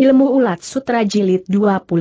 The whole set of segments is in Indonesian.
Ilmu Ulat Sutra Jilid 29.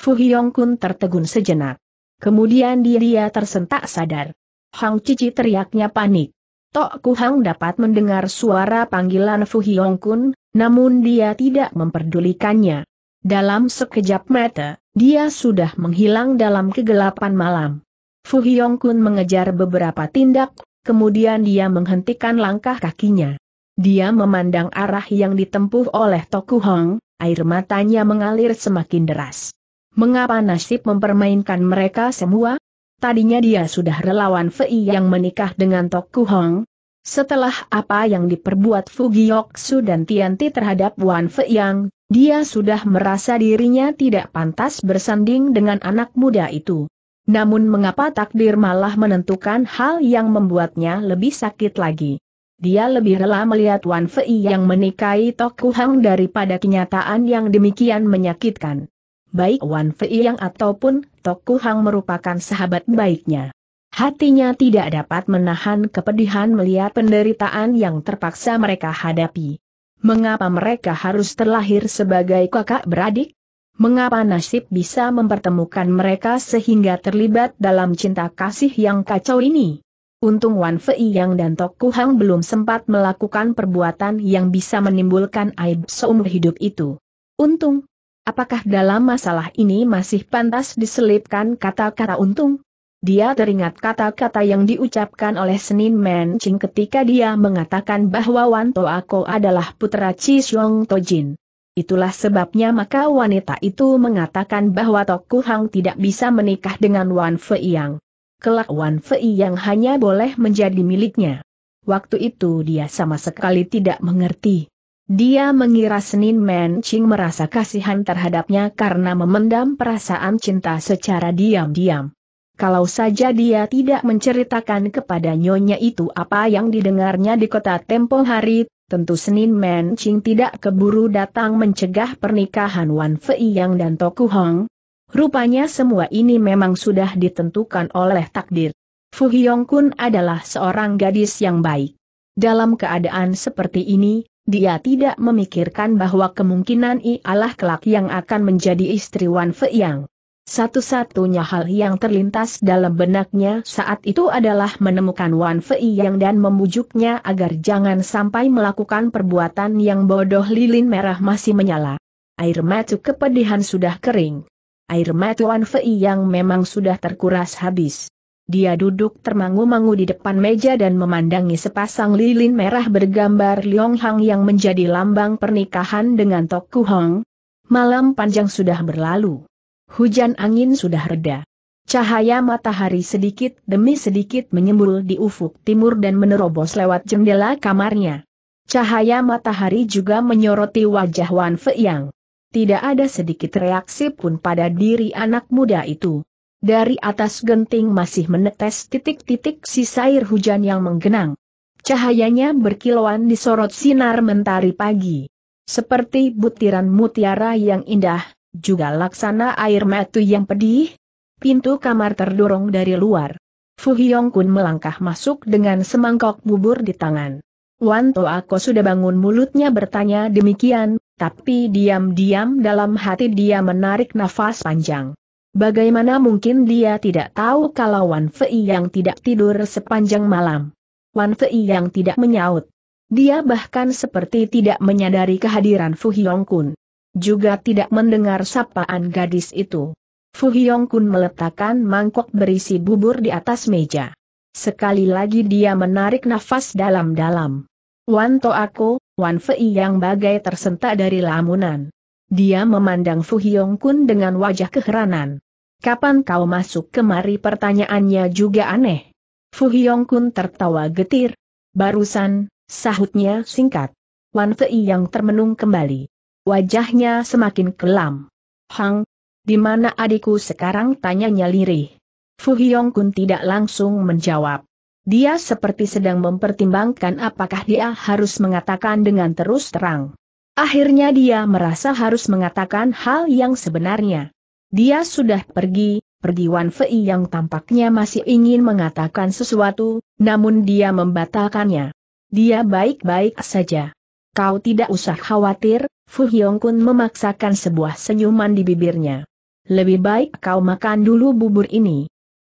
Fu Hyong Kun tertegun sejenak. Kemudian dia tersentak sadar. Hang Cici teriaknya panik. Tok Hang dapat mendengar suara panggilan Fu Hyong Kun, namun dia tidak memperdulikannya. Dalam sekejap mata, dia sudah menghilang dalam kegelapan malam. Fu Hyong Kun mengejar beberapa tindak, kemudian dia menghentikan langkah kakinya. Dia memandang arah yang ditempuh oleh Toku Hong, air matanya mengalir semakin deras. Mengapa nasib mempermainkan mereka semua? Tadinya dia sudah relawan Fei yang menikah dengan Toku Hong. Setelah apa yang diperbuat Fugioksu dan Tianti terhadap Wan Fei yang, dia sudah merasa dirinya tidak pantas bersanding dengan anak muda itu. Namun mengapa takdir malah menentukan hal yang membuatnya lebih sakit lagi? dia lebih rela melihat Wan Fei yang menikahi Tokuhang Hang daripada kenyataan yang demikian menyakitkan. Baik Wan Fei yang ataupun Tokuhang Hang merupakan sahabat baiknya. Hatinya tidak dapat menahan kepedihan melihat penderitaan yang terpaksa mereka hadapi. Mengapa mereka harus terlahir sebagai kakak beradik? Mengapa nasib bisa mempertemukan mereka sehingga terlibat dalam cinta kasih yang kacau ini? Untung Wan Fei Yang dan Tok Hang belum sempat melakukan perbuatan yang bisa menimbulkan aib seumur hidup itu. Untung. Apakah dalam masalah ini masih pantas diselipkan kata-kata untung? Dia teringat kata-kata yang diucapkan oleh Senin Mencing ketika dia mengatakan bahwa Wan Toako adalah putra Chi Xiong Tojin. Itulah sebabnya maka wanita itu mengatakan bahwa Tok Hang tidak bisa menikah dengan Wan Fei Yang kelak Wan Fei yang hanya boleh menjadi miliknya. Waktu itu dia sama sekali tidak mengerti. Dia mengira Senin Men Ching merasa kasihan terhadapnya karena memendam perasaan cinta secara diam-diam. Kalau saja dia tidak menceritakan kepada nyonya itu apa yang didengarnya di kota tempo hari, tentu Senin Men Ching tidak keburu datang mencegah pernikahan Wan Fei Yang dan Toku Hong, Rupanya semua ini memang sudah ditentukan oleh takdir. Fu Hyong Kun adalah seorang gadis yang baik. Dalam keadaan seperti ini, dia tidak memikirkan bahwa kemungkinan ialah kelak yang akan menjadi istri Wan Yang. Satu-satunya hal yang terlintas dalam benaknya saat itu adalah menemukan Wan Yang dan memujuknya agar jangan sampai melakukan perbuatan yang bodoh lilin merah masih menyala. Air mata kepedihan sudah kering air mata Wan Fei yang memang sudah terkuras habis. Dia duduk termangu-mangu di depan meja dan memandangi sepasang lilin merah bergambar Liong Hang yang menjadi lambang pernikahan dengan Tok Ku Hong. Malam panjang sudah berlalu. Hujan angin sudah reda. Cahaya matahari sedikit demi sedikit menyembul di ufuk timur dan menerobos lewat jendela kamarnya. Cahaya matahari juga menyoroti wajah Wan Fei yang tidak ada sedikit reaksi pun pada diri anak muda itu. Dari atas genting masih menetes titik-titik sisa air hujan yang menggenang. Cahayanya berkilauan disorot sinar mentari pagi. Seperti butiran mutiara yang indah, juga laksana air metu yang pedih. Pintu kamar terdorong dari luar. Fu Hyong Kun melangkah masuk dengan semangkok bubur di tangan. Wanto aku sudah bangun mulutnya bertanya demikian, tapi diam-diam dalam hati dia menarik nafas panjang. Bagaimana mungkin dia tidak tahu kalau Wan Fei yang tidak tidur sepanjang malam. Wan Fei yang tidak menyaut. Dia bahkan seperti tidak menyadari kehadiran Fu Hyong Kun. Juga tidak mendengar sapaan gadis itu. Fu Hyong Kun meletakkan mangkok berisi bubur di atas meja. Sekali lagi dia menarik nafas dalam-dalam. Wan aku. Wan Fei yang bagai tersentak dari lamunan. Dia memandang Fu Hyong Kun dengan wajah keheranan. Kapan kau masuk kemari pertanyaannya juga aneh. Fu Hyong Kun tertawa getir. Barusan, sahutnya singkat. Wan Fei yang termenung kembali. Wajahnya semakin kelam. Hang, di mana adikku sekarang tanyanya lirih. Fu Hyong Kun tidak langsung menjawab. Dia seperti sedang mempertimbangkan apakah dia harus mengatakan dengan terus terang. Akhirnya dia merasa harus mengatakan hal yang sebenarnya. Dia sudah pergi, pergi Wan Fei yang tampaknya masih ingin mengatakan sesuatu, namun dia membatalkannya. Dia baik-baik saja. Kau tidak usah khawatir, Fu Hyong memaksakan sebuah senyuman di bibirnya. Lebih baik kau makan dulu bubur ini.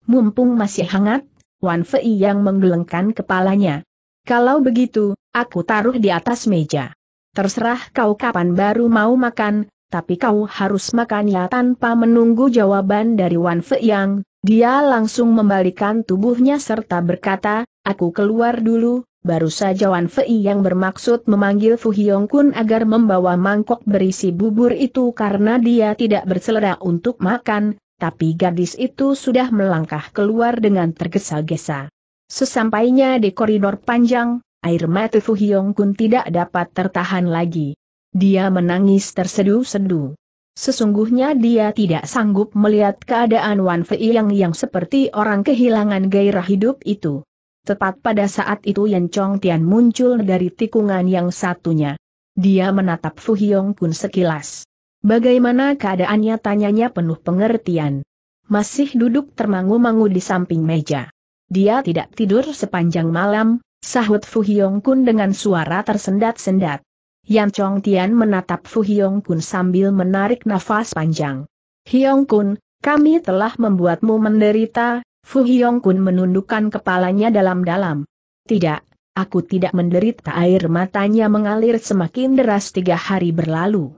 Mumpung masih hangat, Wan Fei yang menggelengkan kepalanya. Kalau begitu, aku taruh di atas meja. Terserah kau kapan baru mau makan, tapi kau harus makannya tanpa menunggu jawaban dari Wan Fei yang, dia langsung membalikan tubuhnya serta berkata, aku keluar dulu, Baru saja Wan Fei yang bermaksud memanggil Fu Hyong Kun agar membawa mangkok berisi bubur itu karena dia tidak berselera untuk makan, tapi gadis itu sudah melangkah keluar dengan tergesa-gesa. Sesampainya di koridor panjang, air mata Fu Hyong Kun tidak dapat tertahan lagi. Dia menangis tersedu-sedu. Sesungguhnya dia tidak sanggup melihat keadaan Wan Fei yang yang seperti orang kehilangan gairah hidup itu. Tepat pada saat itu Yan Chong Tian muncul dari tikungan yang satunya. Dia menatap Fu Hyong Kun sekilas. Bagaimana keadaannya tanyanya penuh pengertian. Masih duduk termangu-mangu di samping meja. Dia tidak tidur sepanjang malam, sahut Fu Hyong Kun dengan suara tersendat-sendat. Yan Chong Tian menatap Fu Hyong Kun sambil menarik nafas panjang. Hyong Kun, kami telah membuatmu menderita, Fu Hyong Kun menundukkan kepalanya dalam-dalam. Tidak, aku tidak menderita air matanya mengalir semakin deras tiga hari berlalu.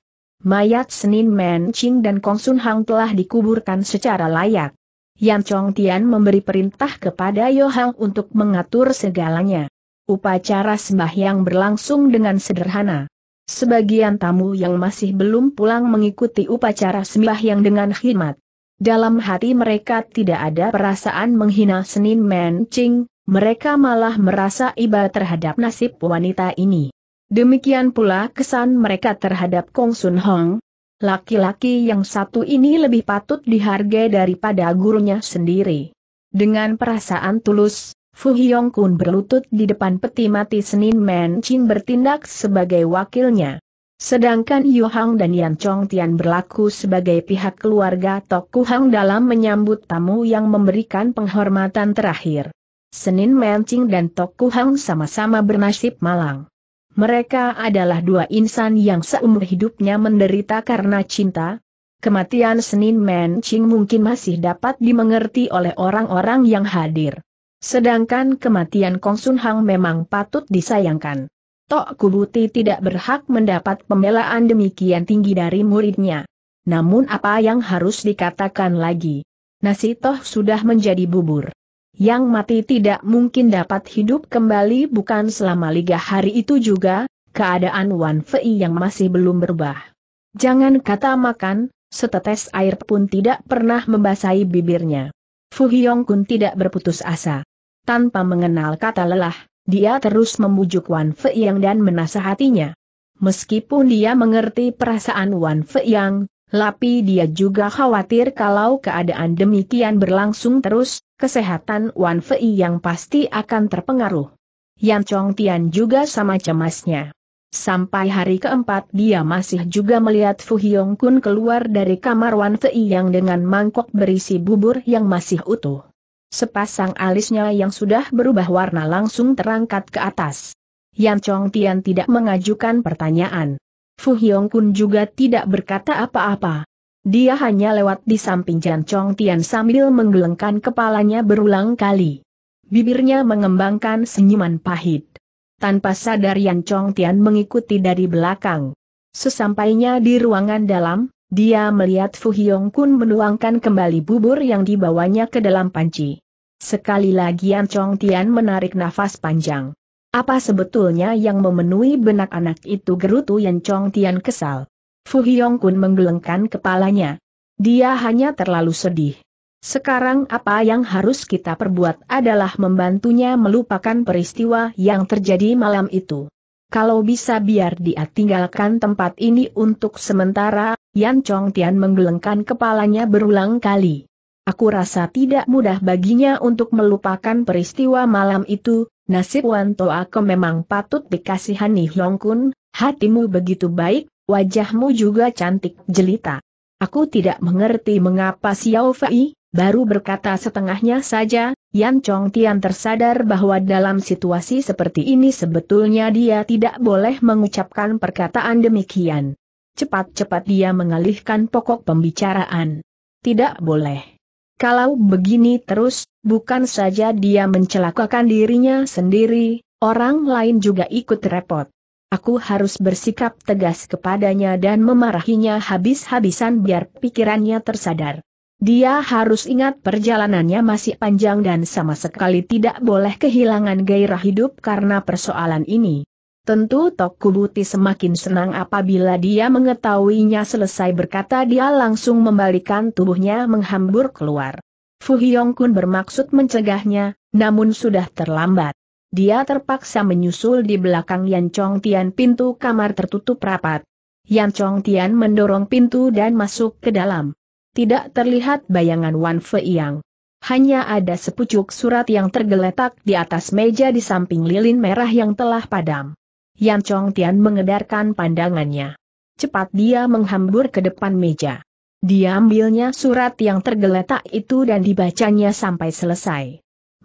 Mayat Senin Men Ching dan Kong Sun Hang telah dikuburkan secara layak. Yan Chong Tian memberi perintah kepada Yo Hang untuk mengatur segalanya. Upacara sembahyang berlangsung dengan sederhana. Sebagian tamu yang masih belum pulang mengikuti upacara sembahyang dengan khidmat. Dalam hati mereka tidak ada perasaan menghina Senin Men Ching, mereka malah merasa iba terhadap nasib wanita ini. Demikian pula kesan mereka terhadap Kong Sun Hong. Laki-laki yang satu ini lebih patut dihargai daripada gurunya sendiri. Dengan perasaan tulus, Fu Hyong Kun berlutut di depan peti mati Senin Men Chin bertindak sebagai wakilnya. Sedangkan Yu Hang dan Yan Chong Tian berlaku sebagai pihak keluarga Toku Hang dalam menyambut tamu yang memberikan penghormatan terakhir. Senin Mancing dan Toku Hang sama-sama bernasib malang. Mereka adalah dua insan yang seumur hidupnya menderita karena cinta. Kematian Senin Qing mungkin masih dapat dimengerti oleh orang-orang yang hadir. Sedangkan kematian Kong Sun Hang memang patut disayangkan. Tok Kubuti tidak berhak mendapat pembelaan demikian tinggi dari muridnya. Namun apa yang harus dikatakan lagi? Nasi toh sudah menjadi bubur yang mati tidak mungkin dapat hidup kembali bukan selama liga hari itu juga, keadaan Wan Fei yang masih belum berubah. Jangan kata makan, setetes air pun tidak pernah membasahi bibirnya. Fu Hyong Kun tidak berputus asa. Tanpa mengenal kata lelah, dia terus membujuk Wan Fei yang dan menasahatinya. Meskipun dia mengerti perasaan Wan Fei yang, tapi dia juga khawatir kalau keadaan demikian berlangsung terus, kesehatan Wan Fei yang pasti akan terpengaruh. Yan Chong Tian juga sama cemasnya. Sampai hari keempat dia masih juga melihat Fu Hyong Kun keluar dari kamar Wan Fei yang dengan mangkok berisi bubur yang masih utuh. Sepasang alisnya yang sudah berubah warna langsung terangkat ke atas. Yan Chong Tian tidak mengajukan pertanyaan. Fu Hyong Kun juga tidak berkata apa-apa. Dia hanya lewat di samping Jan Chong Tian sambil menggelengkan kepalanya berulang kali. Bibirnya mengembangkan senyuman pahit. Tanpa sadar Yan Chong Tian mengikuti dari belakang. Sesampainya di ruangan dalam, dia melihat Fu Hyong Kun menuangkan kembali bubur yang dibawanya ke dalam panci. Sekali lagi Yan Chong Tian menarik nafas panjang. Apa sebetulnya yang memenuhi benak anak itu gerutu Yan Chong Tian kesal. Fu Hyong Kun menggelengkan kepalanya. Dia hanya terlalu sedih. Sekarang apa yang harus kita perbuat adalah membantunya melupakan peristiwa yang terjadi malam itu. Kalau bisa biar dia tinggalkan tempat ini untuk sementara, Yan Chong Tian menggelengkan kepalanya berulang kali. Aku rasa tidak mudah baginya untuk melupakan peristiwa malam itu, nasib Wan Toa memang patut dikasihani Hyong Kun, hatimu begitu baik, Wajahmu juga cantik, jelita. Aku tidak mengerti mengapa Xiao Fei, baru berkata setengahnya saja, Yan Chong Tian tersadar bahwa dalam situasi seperti ini sebetulnya dia tidak boleh mengucapkan perkataan demikian. Cepat-cepat dia mengalihkan pokok pembicaraan. Tidak boleh. Kalau begini terus, bukan saja dia mencelakakan dirinya sendiri, orang lain juga ikut repot. Aku harus bersikap tegas kepadanya dan memarahinya habis-habisan biar pikirannya tersadar. Dia harus ingat perjalanannya masih panjang dan sama sekali tidak boleh kehilangan gairah hidup karena persoalan ini. Tentu Tokubuti semakin senang apabila dia mengetahuinya selesai berkata dia langsung membalikan tubuhnya menghambur keluar. Fuhyong Kun bermaksud mencegahnya, namun sudah terlambat dia terpaksa menyusul di belakang Yan Chong Tian pintu kamar tertutup rapat. Yan Chong Tian mendorong pintu dan masuk ke dalam. Tidak terlihat bayangan Wan Fei Yang. Hanya ada sepucuk surat yang tergeletak di atas meja di samping lilin merah yang telah padam. Yan Chong Tian mengedarkan pandangannya. Cepat dia menghambur ke depan meja. Diambilnya surat yang tergeletak itu dan dibacanya sampai selesai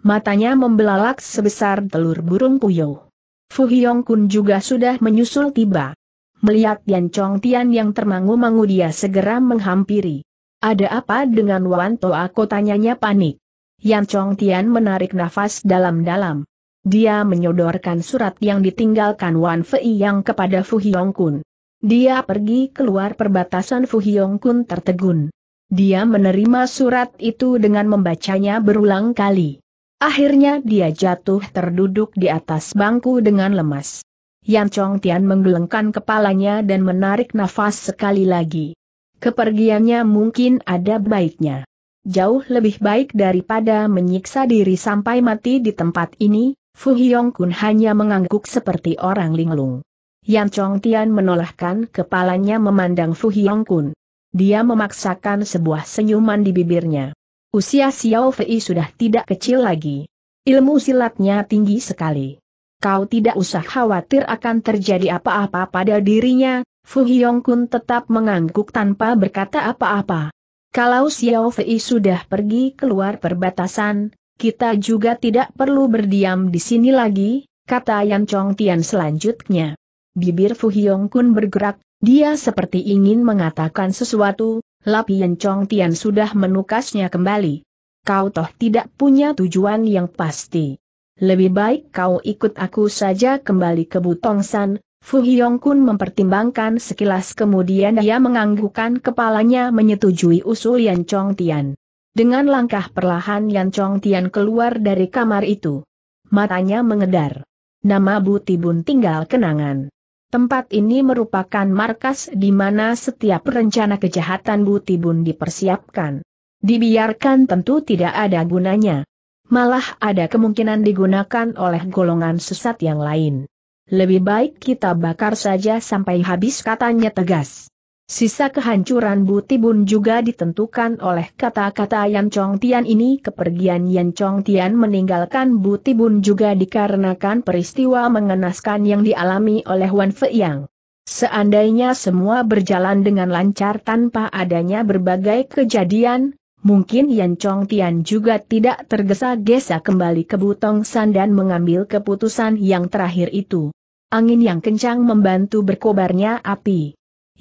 matanya membelalak sebesar telur burung puyuh. Fu Hyong Kun juga sudah menyusul tiba. Melihat Yan Chong Tian yang termangu-mangu dia segera menghampiri. Ada apa dengan Wan Toa Ko tanyanya panik. Yan Chong Tian menarik nafas dalam-dalam. Dia menyodorkan surat yang ditinggalkan Wan Fei yang kepada Fu Hyong Kun. Dia pergi keluar perbatasan Fu Hyong Kun tertegun. Dia menerima surat itu dengan membacanya berulang kali. Akhirnya dia jatuh terduduk di atas bangku dengan lemas. Yan Chong Tian menggelengkan kepalanya dan menarik nafas sekali lagi. Kepergiannya mungkin ada baiknya. Jauh lebih baik daripada menyiksa diri sampai mati di tempat ini, Fu Hyong Kun hanya mengangguk seperti orang linglung. Yan Chong Tian menolakkan kepalanya memandang Fu Hyong Kun. Dia memaksakan sebuah senyuman di bibirnya. Usia Xiao Fei sudah tidak kecil lagi. Ilmu silatnya tinggi sekali. Kau tidak usah khawatir akan terjadi apa-apa pada dirinya, Fu Hiyong Kun tetap mengangguk tanpa berkata apa-apa. Kalau Xiao Fei sudah pergi keluar perbatasan, kita juga tidak perlu berdiam di sini lagi, kata Yan Chong Tian selanjutnya. Bibir Fu Hiyong Kun bergerak, dia seperti ingin mengatakan sesuatu, Lapian Chong Tian sudah menukasnya kembali. Kau toh tidak punya tujuan yang pasti. Lebih baik kau ikut aku saja kembali ke Butongsan. Fu Hyong Kun mempertimbangkan sekilas kemudian dia menganggukkan kepalanya menyetujui usul Yan Chong Tian. Dengan langkah perlahan Yan Chong Tian keluar dari kamar itu. Matanya mengedar. Nama Bu Tibun tinggal kenangan. Tempat ini merupakan markas di mana setiap rencana kejahatan Butibun dipersiapkan. Dibiarkan tentu tidak ada gunanya. Malah ada kemungkinan digunakan oleh golongan sesat yang lain. Lebih baik kita bakar saja sampai habis katanya tegas. Sisa kehancuran Butibun juga ditentukan oleh kata-kata Yan Chong Tian ini kepergian Yan Chong Tian meninggalkan Butibun juga dikarenakan peristiwa mengenaskan yang dialami oleh Wan Feiyang. Seandainya semua berjalan dengan lancar tanpa adanya berbagai kejadian, Mungkin Yan Chong Tian juga tidak tergesa-gesa kembali ke Butong San dan mengambil keputusan yang terakhir itu. Angin yang kencang membantu berkobarnya api.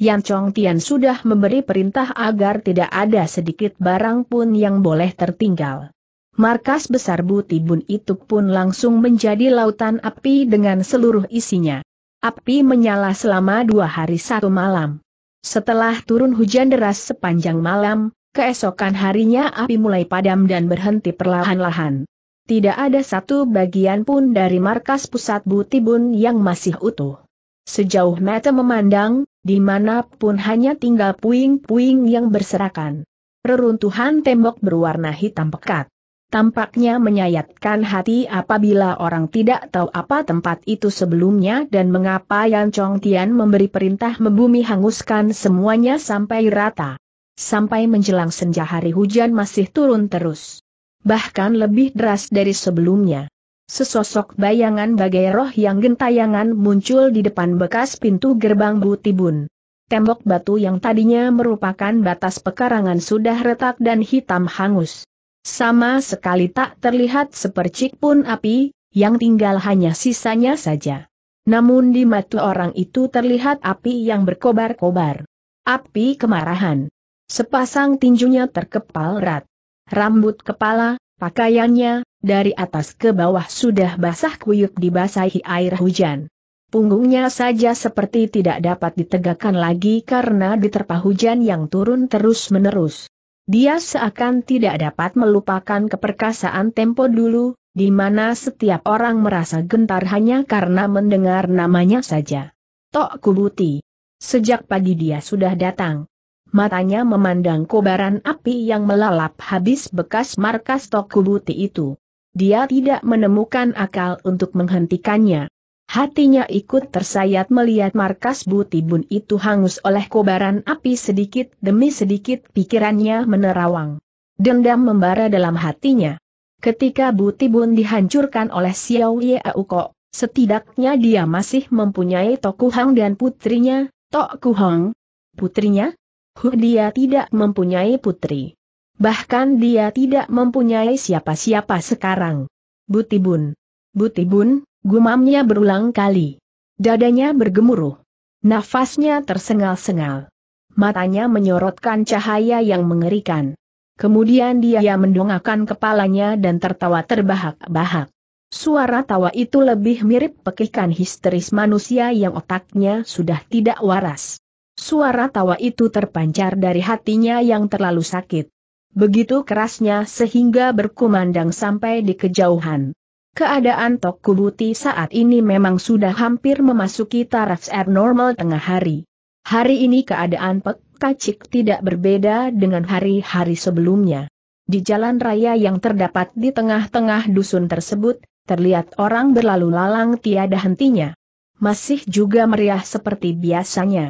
Yan Chong Tian sudah memberi perintah agar tidak ada sedikit barang pun yang boleh tertinggal. Markas besar Butibun itu pun langsung menjadi lautan api dengan seluruh isinya. Api menyala selama dua hari satu malam. Setelah turun hujan deras sepanjang malam, keesokan harinya api mulai padam dan berhenti perlahan-lahan. Tidak ada satu bagian pun dari markas pusat Butibun yang masih utuh. Sejauh mata memandang, dimanapun hanya tinggal puing-puing yang berserakan. Reruntuhan tembok berwarna hitam pekat. Tampaknya menyayatkan hati apabila orang tidak tahu apa tempat itu sebelumnya dan mengapa Yan Chong Tian memberi perintah membumi hanguskan semuanya sampai rata. Sampai menjelang senja hari hujan masih turun terus. Bahkan lebih deras dari sebelumnya. Sesosok bayangan bagai roh yang gentayangan muncul di depan bekas pintu gerbang Butibun. Tembok batu yang tadinya merupakan batas pekarangan sudah retak dan hitam hangus. Sama sekali tak terlihat sepercik pun api, yang tinggal hanya sisanya saja. Namun di mata orang itu terlihat api yang berkobar-kobar. Api kemarahan. Sepasang tinjunya terkepal rat. Rambut kepala, Pakaiannya, dari atas ke bawah sudah basah kuyuk dibasahi air hujan. Punggungnya saja seperti tidak dapat ditegakkan lagi karena diterpa hujan yang turun terus-menerus. Dia seakan tidak dapat melupakan keperkasaan tempo dulu, di mana setiap orang merasa gentar hanya karena mendengar namanya saja. Tok Kubuti. Sejak pagi dia sudah datang matanya memandang kobaran api yang melalap habis bekas markas Tokubuti itu. Dia tidak menemukan akal untuk menghentikannya. Hatinya ikut tersayat melihat markas Butibun itu hangus oleh kobaran api sedikit demi sedikit pikirannya menerawang. Dendam membara dalam hatinya. Ketika Butibun dihancurkan oleh Xiao Aukok, setidaknya dia masih mempunyai Tokuhang dan putrinya, Tokuhang. Putrinya? Huh dia tidak mempunyai putri. Bahkan dia tidak mempunyai siapa-siapa sekarang. Butibun. Butibun, gumamnya berulang kali. Dadanya bergemuruh. Nafasnya tersengal-sengal. Matanya menyorotkan cahaya yang mengerikan. Kemudian dia mendongakkan kepalanya dan tertawa terbahak-bahak. Suara tawa itu lebih mirip pekikan histeris manusia yang otaknya sudah tidak waras. Suara tawa itu terpancar dari hatinya yang terlalu sakit. Begitu kerasnya sehingga berkumandang sampai di kejauhan. Keadaan Tok Kubuti saat ini memang sudah hampir memasuki taraf abnormal tengah hari. Hari ini keadaan Pek Kacik tidak berbeda dengan hari-hari sebelumnya. Di jalan raya yang terdapat di tengah-tengah dusun tersebut, terlihat orang berlalu lalang tiada hentinya. Masih juga meriah seperti biasanya.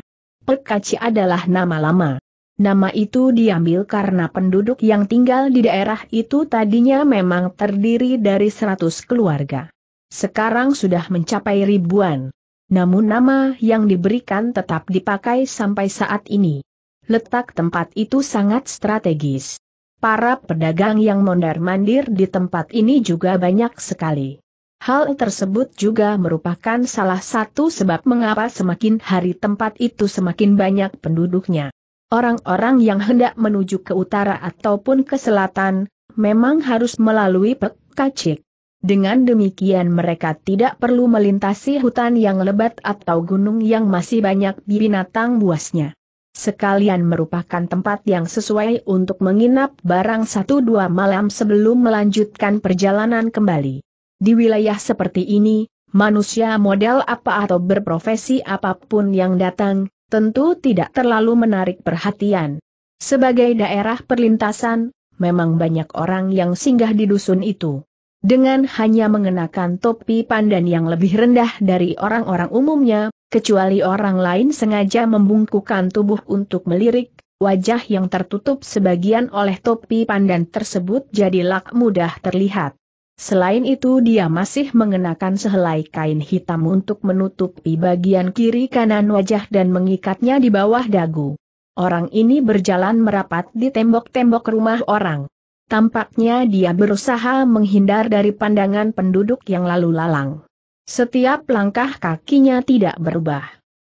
Pekaci adalah nama lama. Nama itu diambil karena penduduk yang tinggal di daerah itu tadinya memang terdiri dari 100 keluarga. Sekarang sudah mencapai ribuan. Namun nama yang diberikan tetap dipakai sampai saat ini. Letak tempat itu sangat strategis. Para pedagang yang mondar-mandir di tempat ini juga banyak sekali. Hal tersebut juga merupakan salah satu sebab mengapa semakin hari tempat itu semakin banyak penduduknya. Orang-orang yang hendak menuju ke utara ataupun ke selatan, memang harus melalui Pek Dengan demikian mereka tidak perlu melintasi hutan yang lebat atau gunung yang masih banyak binatang buasnya. Sekalian merupakan tempat yang sesuai untuk menginap barang satu dua malam sebelum melanjutkan perjalanan kembali. Di wilayah seperti ini, manusia model apa atau berprofesi apapun yang datang, tentu tidak terlalu menarik perhatian. Sebagai daerah perlintasan, memang banyak orang yang singgah di dusun itu. Dengan hanya mengenakan topi pandan yang lebih rendah dari orang-orang umumnya, kecuali orang lain sengaja membungkukkan tubuh untuk melirik, wajah yang tertutup sebagian oleh topi pandan tersebut jadi mudah terlihat. Selain itu dia masih mengenakan sehelai kain hitam untuk menutupi bagian kiri kanan wajah dan mengikatnya di bawah dagu. Orang ini berjalan merapat di tembok-tembok rumah orang. Tampaknya dia berusaha menghindar dari pandangan penduduk yang lalu lalang. Setiap langkah kakinya tidak berubah.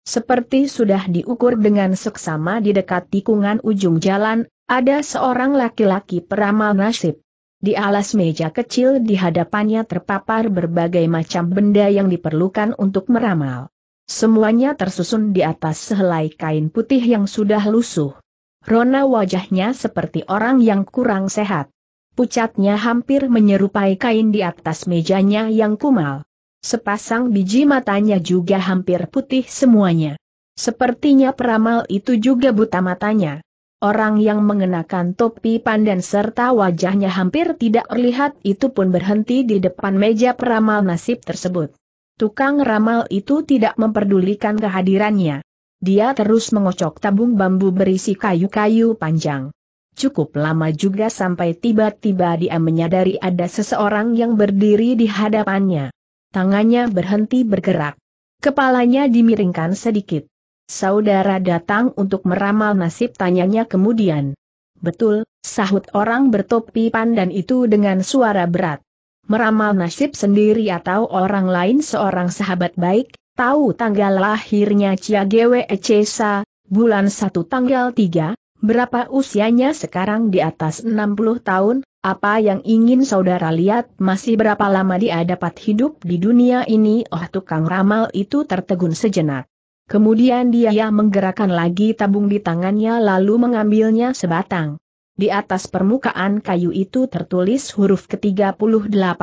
Seperti sudah diukur dengan seksama di dekat tikungan ujung jalan, ada seorang laki-laki peramal nasib. Di alas meja kecil di hadapannya terpapar berbagai macam benda yang diperlukan untuk meramal. Semuanya tersusun di atas sehelai kain putih yang sudah lusuh. Rona wajahnya seperti orang yang kurang sehat. Pucatnya hampir menyerupai kain di atas mejanya yang kumal. Sepasang biji matanya juga hampir putih semuanya. Sepertinya peramal itu juga buta matanya. Orang yang mengenakan topi pandan serta wajahnya hampir tidak terlihat itu pun berhenti di depan meja peramal nasib tersebut. Tukang ramal itu tidak memperdulikan kehadirannya. Dia terus mengocok tabung bambu berisi kayu-kayu panjang. Cukup lama juga sampai tiba-tiba dia menyadari ada seseorang yang berdiri di hadapannya. Tangannya berhenti bergerak. Kepalanya dimiringkan sedikit. Saudara datang untuk meramal nasib tanyanya kemudian. Betul, sahut orang bertopi pandan itu dengan suara berat. Meramal nasib sendiri atau orang lain seorang sahabat baik, tahu tanggal lahirnya Cia Gwe Ecesa, bulan 1 tanggal 3, berapa usianya sekarang di atas 60 tahun, apa yang ingin saudara lihat masih berapa lama dia dapat hidup di dunia ini? Oh tukang ramal itu tertegun sejenak. Kemudian dia menggerakkan lagi tabung di tangannya lalu mengambilnya sebatang. Di atas permukaan kayu itu tertulis huruf ke-38.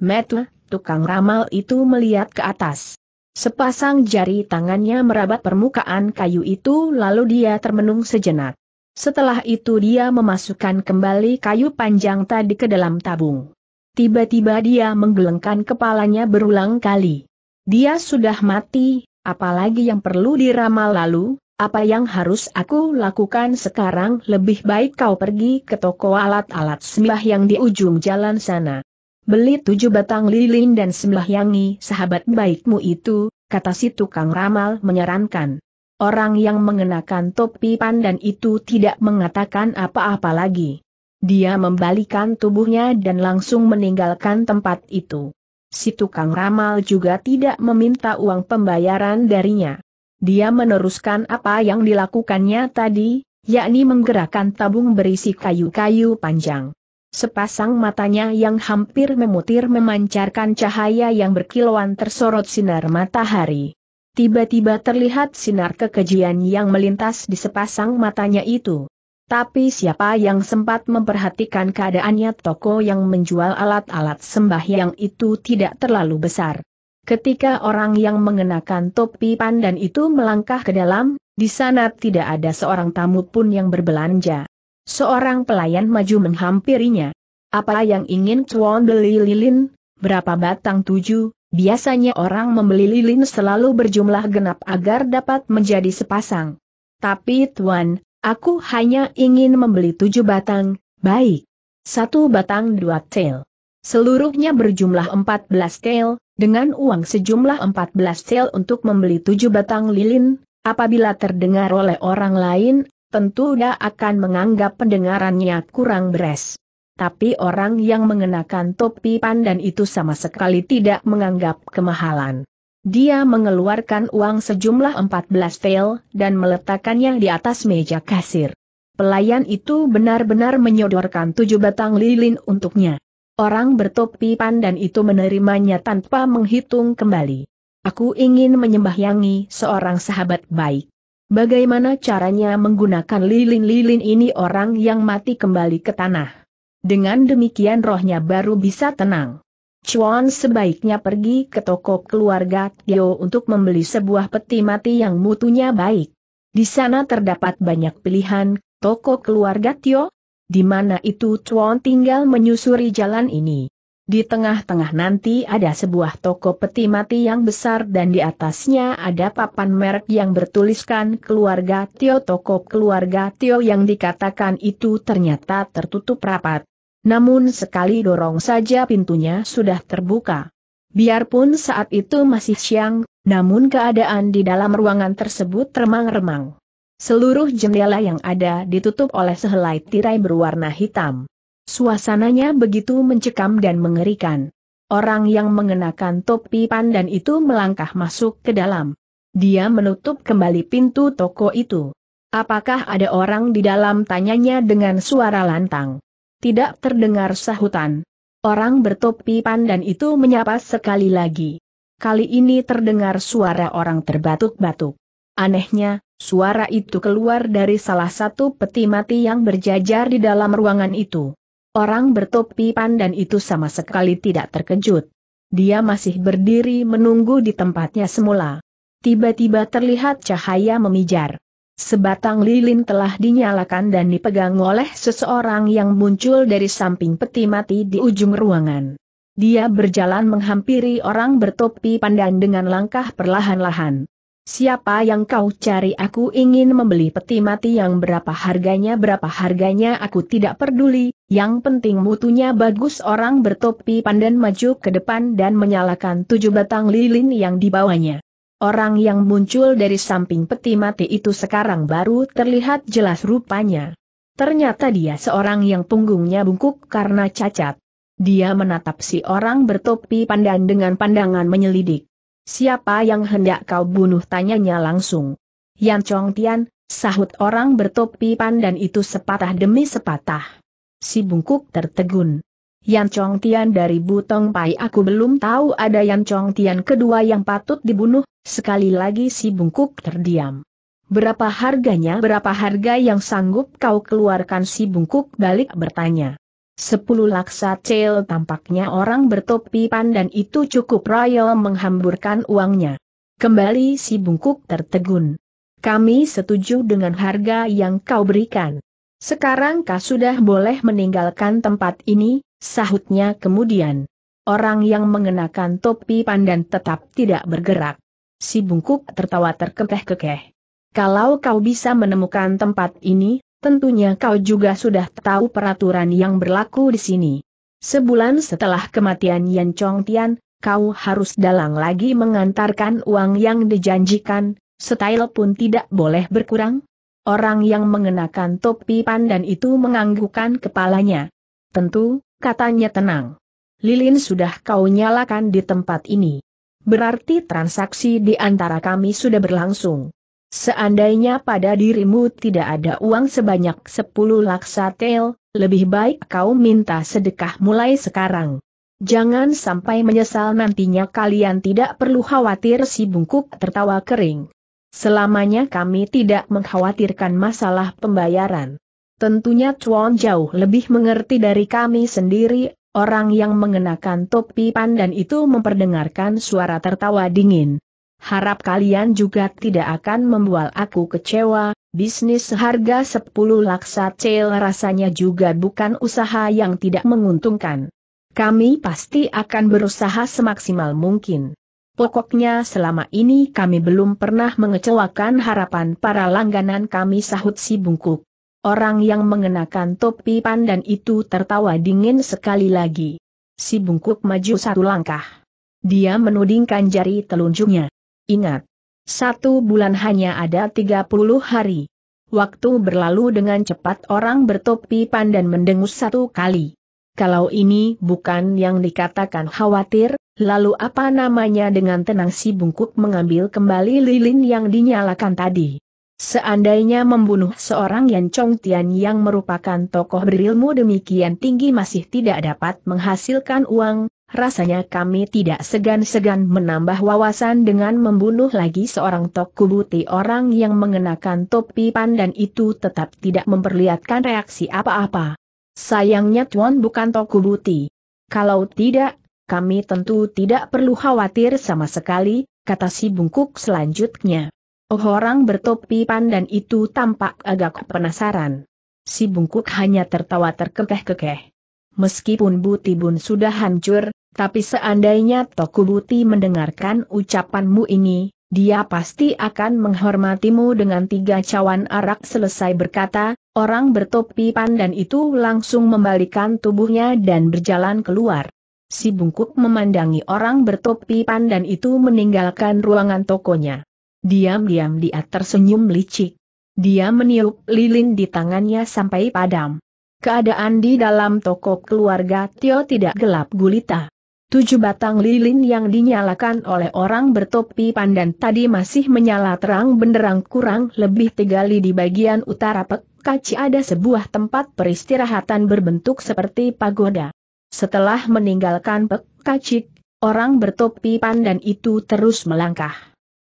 Metu, tukang ramal itu melihat ke atas. Sepasang jari tangannya merabat permukaan kayu itu lalu dia termenung sejenak. Setelah itu dia memasukkan kembali kayu panjang tadi ke dalam tabung. Tiba-tiba dia menggelengkan kepalanya berulang kali. Dia sudah mati, Apalagi yang perlu diramal lalu, apa yang harus aku lakukan sekarang lebih baik kau pergi ke toko alat-alat sembah yang di ujung jalan sana. Beli tujuh batang lilin dan sembah yangi sahabat baikmu itu, kata si tukang ramal menyarankan. Orang yang mengenakan topi pandan itu tidak mengatakan apa-apa lagi. Dia membalikan tubuhnya dan langsung meninggalkan tempat itu si tukang ramal juga tidak meminta uang pembayaran darinya. Dia meneruskan apa yang dilakukannya tadi, yakni menggerakkan tabung berisi kayu-kayu panjang. Sepasang matanya yang hampir memutir memancarkan cahaya yang berkilauan tersorot sinar matahari. Tiba-tiba terlihat sinar kekejian yang melintas di sepasang matanya itu. Tapi siapa yang sempat memperhatikan keadaannya toko yang menjual alat-alat sembahyang itu tidak terlalu besar. Ketika orang yang mengenakan topi pandan itu melangkah ke dalam, di sana tidak ada seorang tamu pun yang berbelanja. Seorang pelayan maju menghampirinya. Apa yang ingin cuan beli lilin? Berapa batang tujuh? Biasanya orang membeli lilin selalu berjumlah genap agar dapat menjadi sepasang. Tapi tuan, Aku hanya ingin membeli tujuh batang, baik. Satu batang dua tail. Seluruhnya berjumlah empat belas tail, dengan uang sejumlah empat belas tail untuk membeli tujuh batang lilin, apabila terdengar oleh orang lain, tentu dia akan menganggap pendengarannya kurang beres. Tapi orang yang mengenakan topi pandan itu sama sekali tidak menganggap kemahalan. Dia mengeluarkan uang sejumlah 14 tel dan meletakkannya di atas meja kasir. Pelayan itu benar-benar menyodorkan tujuh batang lilin untuknya. Orang bertopi pandan itu menerimanya tanpa menghitung kembali. Aku ingin menyembahyangi seorang sahabat baik. Bagaimana caranya menggunakan lilin-lilin ini orang yang mati kembali ke tanah. Dengan demikian rohnya baru bisa tenang. Chuan sebaiknya pergi ke toko keluarga Tio untuk membeli sebuah peti mati yang mutunya baik. Di sana terdapat banyak pilihan, toko keluarga Tio, di mana itu Chuan tinggal menyusuri jalan ini. Di tengah-tengah nanti ada sebuah toko peti mati yang besar dan di atasnya ada papan merek yang bertuliskan keluarga Tio. Toko keluarga Tio yang dikatakan itu ternyata tertutup rapat. Namun sekali dorong saja pintunya sudah terbuka. Biarpun saat itu masih siang, namun keadaan di dalam ruangan tersebut remang-remang. Seluruh jendela yang ada ditutup oleh sehelai tirai berwarna hitam. Suasananya begitu mencekam dan mengerikan. Orang yang mengenakan topi pandan itu melangkah masuk ke dalam. Dia menutup kembali pintu toko itu. Apakah ada orang di dalam tanyanya dengan suara lantang tidak terdengar sahutan. Orang bertopi pandan itu menyapa sekali lagi. Kali ini terdengar suara orang terbatuk-batuk. Anehnya, suara itu keluar dari salah satu peti mati yang berjajar di dalam ruangan itu. Orang bertopi pandan itu sama sekali tidak terkejut. Dia masih berdiri menunggu di tempatnya semula. Tiba-tiba terlihat cahaya memijar. Sebatang lilin telah dinyalakan dan dipegang oleh seseorang yang muncul dari samping peti mati di ujung ruangan. Dia berjalan menghampiri orang bertopi pandan dengan langkah perlahan-lahan. Siapa yang kau cari aku ingin membeli peti mati yang berapa harganya berapa harganya aku tidak peduli, yang penting mutunya bagus orang bertopi pandan maju ke depan dan menyalakan tujuh batang lilin yang dibawanya. Orang yang muncul dari samping peti mati itu sekarang baru terlihat jelas rupanya. Ternyata dia seorang yang punggungnya bungkuk karena cacat. Dia menatap si orang bertopi pandan dengan pandangan menyelidik. Siapa yang hendak kau bunuh tanyanya langsung. Yan Chong Tian, sahut orang bertopi pandan itu sepatah demi sepatah. Si bungkuk tertegun. Yan Chong Tian dari Butong Pai aku belum tahu ada Yan Chong Tian kedua yang patut dibunuh, Sekali lagi si bungkuk terdiam. Berapa harganya berapa harga yang sanggup kau keluarkan si bungkuk balik bertanya. Sepuluh laksa cel tampaknya orang bertopi pandan itu cukup royal menghamburkan uangnya. Kembali si bungkuk tertegun. Kami setuju dengan harga yang kau berikan. Sekarang kau sudah boleh meninggalkan tempat ini, sahutnya kemudian. Orang yang mengenakan topi pandan tetap tidak bergerak. Si bungkuk tertawa terkekeh-kekeh. Kalau kau bisa menemukan tempat ini, tentunya kau juga sudah tahu peraturan yang berlaku di sini. Sebulan setelah kematian Yan Chong Tian, kau harus dalang lagi mengantarkan uang yang dijanjikan, setail pun tidak boleh berkurang? Orang yang mengenakan topi pandan itu menganggukkan kepalanya. Tentu, katanya tenang. Lilin sudah kau nyalakan di tempat ini. Berarti transaksi di antara kami sudah berlangsung. Seandainya pada dirimu tidak ada uang sebanyak 10 laksa tel, lebih baik kau minta sedekah mulai sekarang. Jangan sampai menyesal nantinya kalian tidak perlu khawatir si bungkuk tertawa kering. Selamanya kami tidak mengkhawatirkan masalah pembayaran. Tentunya Chuan jauh lebih mengerti dari kami sendiri Orang yang mengenakan topi pandan itu memperdengarkan suara tertawa dingin. Harap kalian juga tidak akan membual aku kecewa, bisnis harga 10 laksa cel rasanya juga bukan usaha yang tidak menguntungkan. Kami pasti akan berusaha semaksimal mungkin. Pokoknya selama ini kami belum pernah mengecewakan harapan para langganan kami sahut si bungkuk. Orang yang mengenakan topi pandan itu tertawa dingin sekali lagi. Si bungkuk maju satu langkah. Dia menudingkan jari telunjuknya. Ingat, satu bulan hanya ada 30 hari. Waktu berlalu dengan cepat orang bertopi pandan mendengus satu kali. Kalau ini bukan yang dikatakan khawatir, lalu apa namanya dengan tenang si bungkuk mengambil kembali lilin yang dinyalakan tadi. Seandainya membunuh seorang Yan Chong Tian yang merupakan tokoh berilmu demikian tinggi masih tidak dapat menghasilkan uang, rasanya kami tidak segan-segan menambah wawasan dengan membunuh lagi seorang buti orang yang mengenakan topi pandan itu tetap tidak memperlihatkan reaksi apa-apa. Sayangnya Tuan bukan buti. Kalau tidak, kami tentu tidak perlu khawatir sama sekali, kata si bungkuk selanjutnya. Orang bertopi pandan itu tampak agak penasaran. Si bungkuk hanya tertawa terkekeh-kekeh. Meskipun Buti Bun sudah hancur, tapi seandainya Toku Buti mendengarkan ucapanmu ini, dia pasti akan menghormatimu dengan tiga cawan arak selesai berkata, orang bertopi pandan itu langsung membalikan tubuhnya dan berjalan keluar. Si bungkuk memandangi orang bertopi pandan itu meninggalkan ruangan tokonya. Diam-diam dia tersenyum licik. Dia meniup lilin di tangannya sampai padam. Keadaan di dalam toko keluarga Tio tidak gelap gulita. Tujuh batang lilin yang dinyalakan oleh orang bertopi pandan tadi masih menyala terang benderang kurang lebih tiga li di bagian utara pek kaci ada sebuah tempat peristirahatan berbentuk seperti pagoda. Setelah meninggalkan Pek Kacik, orang bertopi pandan itu terus melangkah.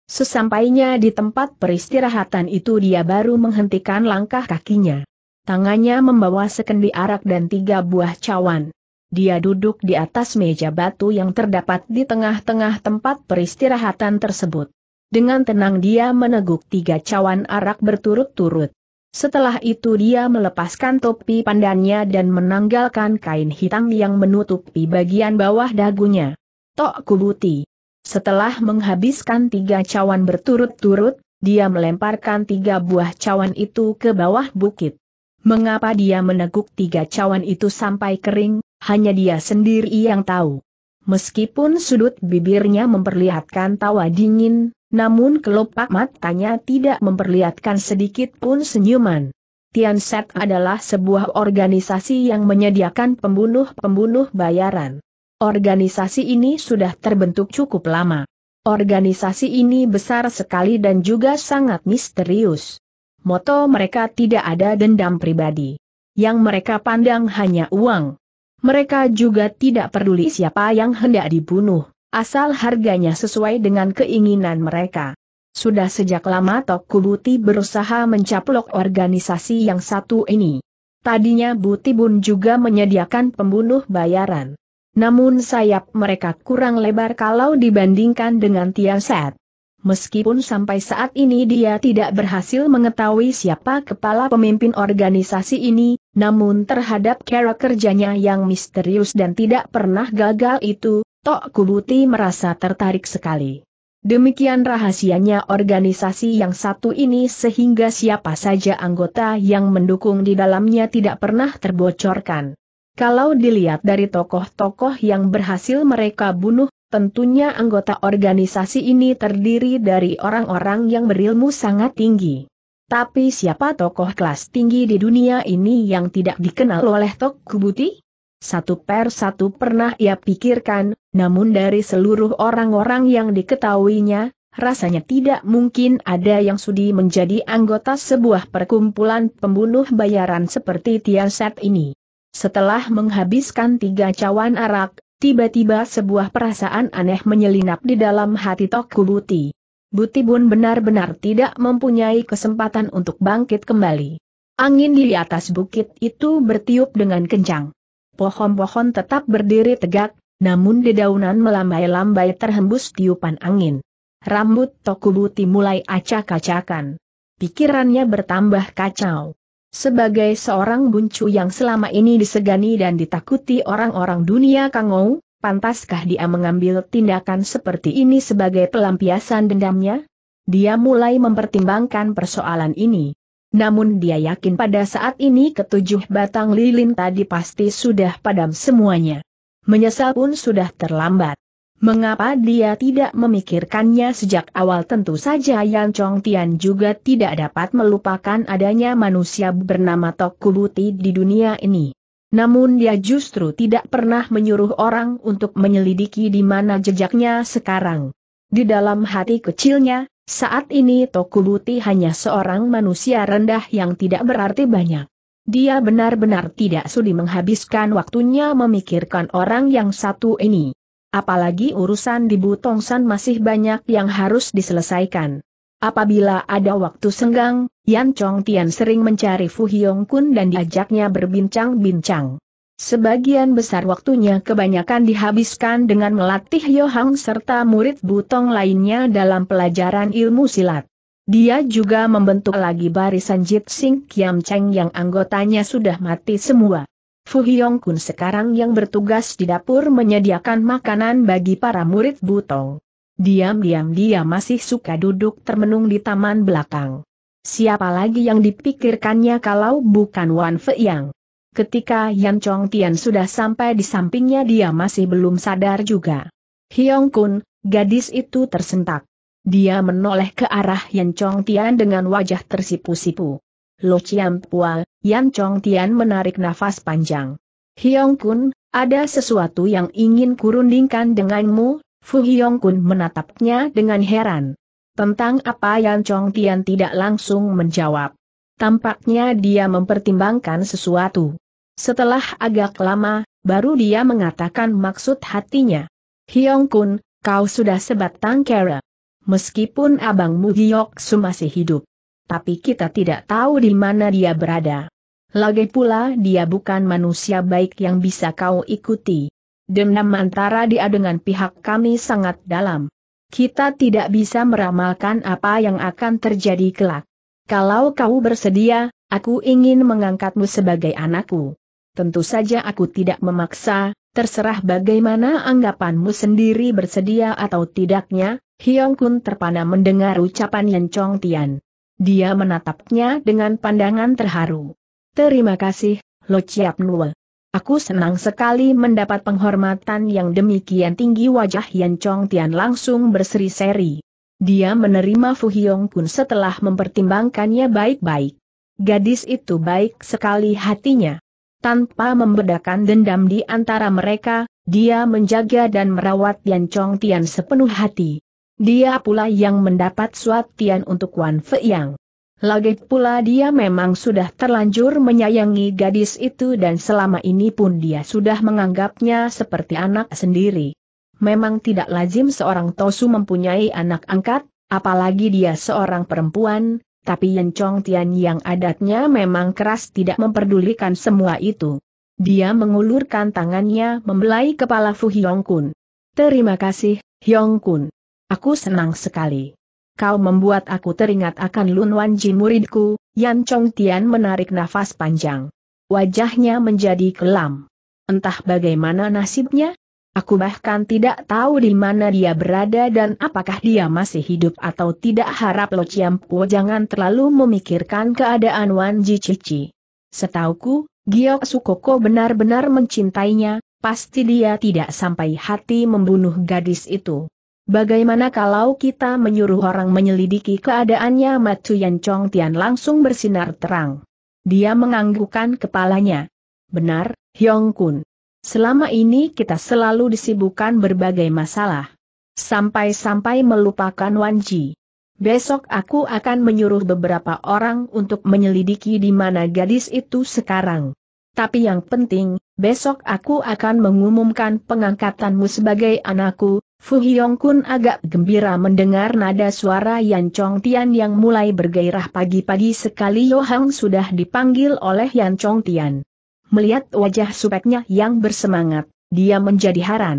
Sesampainya di tempat peristirahatan itu dia baru menghentikan langkah kakinya. Tangannya membawa sekendi arak dan tiga buah cawan. Dia duduk di atas meja batu yang terdapat di tengah-tengah tempat peristirahatan tersebut. Dengan tenang dia meneguk tiga cawan arak berturut-turut. Setelah itu dia melepaskan topi pandannya dan menanggalkan kain hitam yang menutupi bagian bawah dagunya. Tok Kubuti. Setelah menghabiskan tiga cawan berturut-turut, dia melemparkan tiga buah cawan itu ke bawah bukit. Mengapa dia meneguk tiga cawan itu sampai kering, hanya dia sendiri yang tahu. Meskipun sudut bibirnya memperlihatkan tawa dingin, namun kelopak matanya tidak memperlihatkan sedikit pun senyuman. Tianset adalah sebuah organisasi yang menyediakan pembunuh-pembunuh bayaran. Organisasi ini sudah terbentuk cukup lama. Organisasi ini besar sekali dan juga sangat misterius. Moto mereka tidak ada dendam pribadi. Yang mereka pandang hanya uang. Mereka juga tidak peduli siapa yang hendak dibunuh, asal harganya sesuai dengan keinginan mereka. Sudah sejak lama Tok Buti berusaha mencaplok organisasi yang satu ini. Tadinya Buti Bun juga menyediakan pembunuh bayaran. Namun sayap mereka kurang lebar kalau dibandingkan dengan set. Meskipun sampai saat ini dia tidak berhasil mengetahui siapa kepala pemimpin organisasi ini, namun terhadap cara kerjanya yang misterius dan tidak pernah gagal itu, Tok Kubuti merasa tertarik sekali. Demikian rahasianya organisasi yang satu ini sehingga siapa saja anggota yang mendukung di dalamnya tidak pernah terbocorkan. Kalau dilihat dari tokoh-tokoh yang berhasil mereka bunuh, tentunya anggota organisasi ini terdiri dari orang-orang yang berilmu sangat tinggi. Tapi siapa tokoh kelas tinggi di dunia ini yang tidak dikenal oleh Tok Kubuti? Satu per satu pernah ia pikirkan, namun dari seluruh orang-orang yang diketahuinya, rasanya tidak mungkin ada yang sudi menjadi anggota sebuah perkumpulan pembunuh bayaran seperti Tianset ini. Setelah menghabiskan tiga cawan arak, tiba-tiba sebuah perasaan aneh menyelinap di dalam hati Toku Buti. Buti Bun benar-benar tidak mempunyai kesempatan untuk bangkit kembali. Angin di atas bukit itu bertiup dengan kencang. Pohon-pohon tetap berdiri tegak, namun dedaunan melambai-lambai terhembus tiupan angin. Rambut Toku Buti mulai acak-acakan. Pikirannya bertambah kacau. Sebagai seorang buncu yang selama ini disegani dan ditakuti orang-orang dunia Kangou, pantaskah dia mengambil tindakan seperti ini sebagai pelampiasan dendamnya? Dia mulai mempertimbangkan persoalan ini. Namun dia yakin pada saat ini ketujuh batang lilin tadi pasti sudah padam semuanya. Menyesal pun sudah terlambat. Mengapa dia tidak memikirkannya sejak awal tentu saja Yan Chong Tian juga tidak dapat melupakan adanya manusia bernama Tokuluti di dunia ini. Namun dia justru tidak pernah menyuruh orang untuk menyelidiki di mana jejaknya sekarang. Di dalam hati kecilnya, saat ini Tokubuti hanya seorang manusia rendah yang tidak berarti banyak. Dia benar-benar tidak sudi menghabiskan waktunya memikirkan orang yang satu ini apalagi urusan di Butongsan masih banyak yang harus diselesaikan. Apabila ada waktu senggang, Yan Chong Tian sering mencari Fu Hyong Kun dan diajaknya berbincang-bincang. Sebagian besar waktunya kebanyakan dihabiskan dengan melatih Yohang serta murid Butong lainnya dalam pelajaran ilmu silat. Dia juga membentuk lagi barisan Jit Sing Kiam Cheng yang anggotanya sudah mati semua. Fu Hyong Kun sekarang yang bertugas di dapur menyediakan makanan bagi para murid Butong. Diam-diam dia masih suka duduk termenung di taman belakang. Siapa lagi yang dipikirkannya kalau bukan Wan yang? Ketika Yan Chong Tian sudah sampai di sampingnya dia masih belum sadar juga. Hyong Kun, gadis itu tersentak. Dia menoleh ke arah Yan Chong Tian dengan wajah tersipu-sipu. Lo Chiam Pua, Yan Chong Tian menarik nafas panjang. Hiong Kun, ada sesuatu yang ingin kurundingkan denganmu, Fu Hiong Kun menatapnya dengan heran. Tentang apa Yan Chong Tian tidak langsung menjawab. Tampaknya dia mempertimbangkan sesuatu. Setelah agak lama, baru dia mengatakan maksud hatinya. Hiong Kun, kau sudah sebatang kera. Meskipun abangmu Hiok Su masih hidup, tapi kita tidak tahu di mana dia berada. Lagi pula dia bukan manusia baik yang bisa kau ikuti. Dendam antara dia dengan pihak kami sangat dalam. Kita tidak bisa meramalkan apa yang akan terjadi kelak. Kalau kau bersedia, aku ingin mengangkatmu sebagai anakku. Tentu saja aku tidak memaksa, terserah bagaimana anggapanmu sendiri bersedia atau tidaknya, Hyong Kun terpana mendengar ucapan Yen Chong Tian. Dia menatapnya dengan pandangan terharu. Terima kasih, Lo Chiap Nuel. Aku senang sekali mendapat penghormatan yang demikian tinggi wajah Yan Chong Tian langsung berseri-seri. Dia menerima Fu Hyong Kun setelah mempertimbangkannya baik-baik. Gadis itu baik sekali hatinya. Tanpa membedakan dendam di antara mereka, dia menjaga dan merawat Yan Chong Tian sepenuh hati. Dia pula yang mendapat suatian untuk Wan Fei Yang. Lagi pula dia memang sudah terlanjur menyayangi gadis itu dan selama ini pun dia sudah menganggapnya seperti anak sendiri. Memang tidak lazim seorang Tosu mempunyai anak angkat, apalagi dia seorang perempuan, tapi Yen Chong Tian yang adatnya memang keras tidak memperdulikan semua itu. Dia mengulurkan tangannya membelai kepala Fu Hyong Kun. Terima kasih, Hyong Kun. Aku senang sekali. Kau membuat aku teringat akan Lun Wanji muridku, Yan Chong Tian menarik nafas panjang. Wajahnya menjadi kelam. Entah bagaimana nasibnya, aku bahkan tidak tahu di mana dia berada dan apakah dia masih hidup atau tidak harap Lo Po jangan terlalu memikirkan keadaan Wan Ji Cici. Setauku, Giok Sukoko benar-benar mencintainya, pasti dia tidak sampai hati membunuh gadis itu. Bagaimana kalau kita menyuruh orang menyelidiki keadaannya Matu Yan Chong Tian langsung bersinar terang. Dia menganggukkan kepalanya. Benar, Hyong Kun. Selama ini kita selalu disibukkan berbagai masalah. Sampai-sampai melupakan Wan Ji. Besok aku akan menyuruh beberapa orang untuk menyelidiki di mana gadis itu sekarang. Tapi yang penting, besok aku akan mengumumkan pengangkatanmu sebagai anakku, Fu Hiong Kun agak gembira mendengar nada suara Yan Chong Tian yang mulai bergairah pagi-pagi sekali Yohang sudah dipanggil oleh Yan Chong Tian. Melihat wajah supeknya yang bersemangat, dia menjadi haran.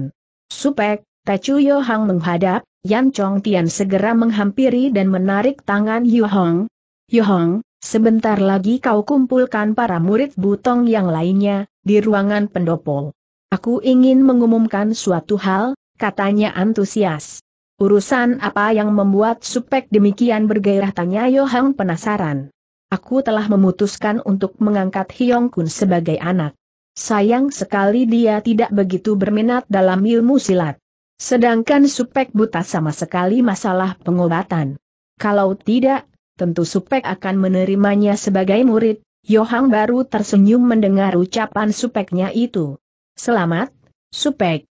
Supek, Tecu Hang menghadap, Yan Chong Tian segera menghampiri dan menarik tangan Yohang. Yohang, sebentar lagi kau kumpulkan para murid butong yang lainnya, di ruangan pendopo. Aku ingin mengumumkan suatu hal, katanya antusias. Urusan apa yang membuat supek demikian bergairah tanya Yohang penasaran. Aku telah memutuskan untuk mengangkat Hyong Kun sebagai anak. Sayang sekali dia tidak begitu berminat dalam ilmu silat. Sedangkan Supek buta sama sekali masalah pengobatan. Kalau tidak, tentu Supek akan menerimanya sebagai murid. Yohang baru tersenyum mendengar ucapan Supeknya itu. Selamat, Supek.